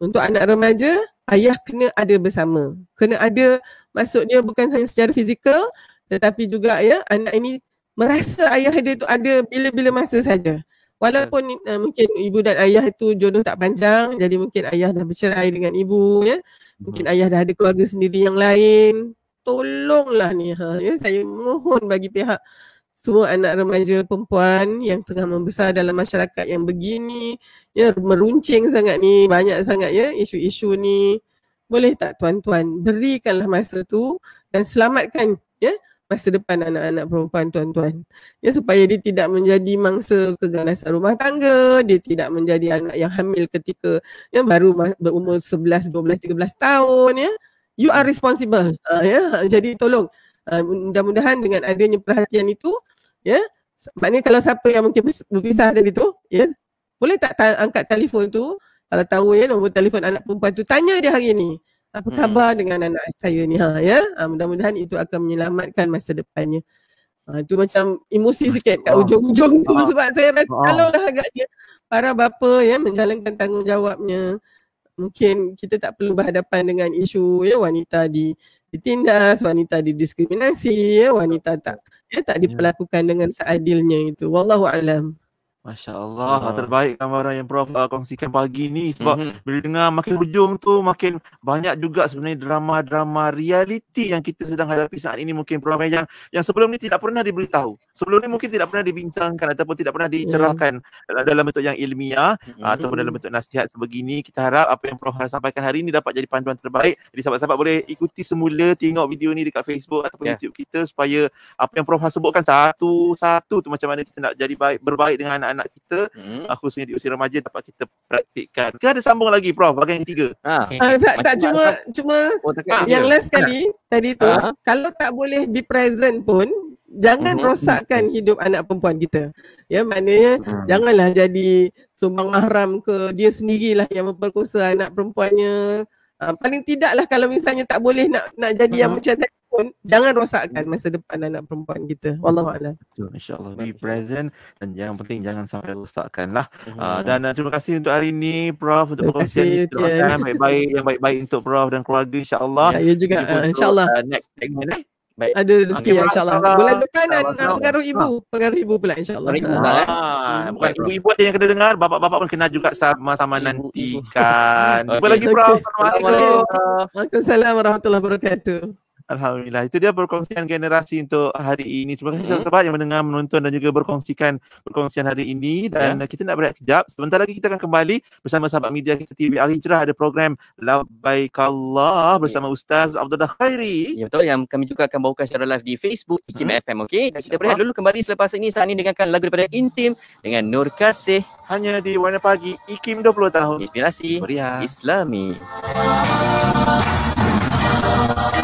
untuk anak remaja ayah kena ada bersama kena ada maksudnya bukan hanya secara fizikal tetapi juga ya anak ini merasa ayah dia tu ada bila-bila masa saja. Walaupun uh, mungkin ibu dan ayah itu jodoh tak panjang, jadi mungkin ayah dah bercerai dengan ibu ya. Mungkin hmm. ayah dah ada keluarga sendiri yang lain. Tolonglah ni ha. Ya saya mohon bagi pihak semua anak remaja perempuan yang tengah membesar dalam masyarakat yang begini, ya meruncing sangat ni, banyak sangat ya isu-isu ni. Boleh tak tuan-tuan berikanlah masa tu dan selamatkan ya masa depan anak-anak perempuan tuan-tuan. Ya supaya dia tidak menjadi mangsa keganasan rumah tangga, dia tidak menjadi anak yang hamil ketika yang baru berumur 11, 12, 13 tahun ya. You are responsible. Uh, ya. Jadi tolong uh, mudah-mudahan dengan adanya perhatian itu ya. Maknanya kalau siapa yang mungkin berpisah tadi tu ya, boleh tak ta- angkat telefon tu kalau tahu ya nombor telefon anak perempuan tu tanya dia hari ini apa hmm. khabar hmm. dengan anak saya ni ha ya ha, mudah-mudahan itu akan menyelamatkan masa depannya ha, itu macam emosi sikit kat ujung-ujung tu ah. sebab saya rasa kalau dah agaknya para bapa ya menjalankan tanggungjawabnya mungkin kita tak perlu berhadapan dengan isu ya wanita di ditindas wanita didiskriminasi ya wanita tak ya tak ya. diperlakukan dengan seadilnya itu wallahu alam Masya Allah, so, terbaik gambaran kan, yang Prof uh, kongsikan pagi ni sebab mm-hmm. bila dengar makin hujung tu makin banyak juga sebenarnya drama-drama realiti yang kita sedang hadapi saat ini mungkin Prof eh, yang, yang sebelum ni tidak pernah diberitahu. Sebelum ni mungkin tidak pernah dibincangkan ataupun tidak pernah mhm. dicerahkan mm-hmm. dalam bentuk yang ilmiah mm-hmm. ataupun dalam bentuk nasihat sebegini. Kita harap apa yang Prof sampaikan hari ini dapat jadi panduan terbaik. Jadi sahabat-sahabat boleh ikuti semula tengok video ni dekat Facebook ataupun yeah. YouTube kita supaya apa yang Prof sebutkan satu-satu tu macam mana kita nak jadi baik berbaik dengan anak-anak anak-anak kita hmm. khususnya di usia remaja dapat kita praktikkan. Ke ada sambung lagi prof bahagian yang ketiga? Ha. Uh, tak, tak cuma apa? cuma oh, yang dia. last kali ha. tadi tu uh kalau tak boleh be present pun jangan mm-hmm. rosakkan hidup anak perempuan kita. Ya maknanya mm-hmm. janganlah jadi sumbang mahram ke dia sendirilah yang memperkosa anak perempuannya. Uh, paling tidaklah kalau misalnya tak boleh nak nak jadi mm-hmm. yang hmm. macam pun jangan rosakkan masa depan anak perempuan kita. Wallahualam. Insya Allah Be present dan yang penting jangan sampai rosakkan lah. uh mhm. ah, dan uh, terima kasih untuk hari ini Prof. Untuk terima kasih. Terima Baik-baik. Yang baik-baik untuk Prof dan keluarga insyaAllah. Ya, ya juga. Uh, Allah. Uh, next segment eh. Baik. Ada rezeki okay, insyaAllah. Bulan depan ada pengaruh ibu. Pengaruh ibu pula Allah. Ah, ah, Bukan ibu-ibu ada yang kena dengar. Bapak-bapak pun kena juga sama-sama ibu, nantikan. Ibu. okay. Jumpa lagi bro. Okay. Assalamualaikum. Waalaikumsalam warahmatullahi wabarakatuh. Alhamdulillah. Itu dia perkongsian generasi untuk hari ini. Terima kasih hmm. sahabat yang mendengar, menonton dan juga berkongsikan perkongsian hari ini. Dan yeah. kita nak berehat kejap. Sebentar lagi kita akan kembali bersama sahabat media kita TV Al-Hijrah. Ada program La Labaikallah ya. bersama yeah. Ustaz Abdullah Khairi. Ya betul. Yang kami juga akan bawakan secara live di Facebook, IKIM hmm. FM. Okay? Dan kita berehat dulu kembali selepas ini. Saat ini dengarkan lagu daripada Intim dengan Nur Kasih. Hanya di Warna Pagi, IKIM 20 tahun. Inspirasi. Maria. Islami. Oh, oh, oh, oh, oh, oh, oh, oh,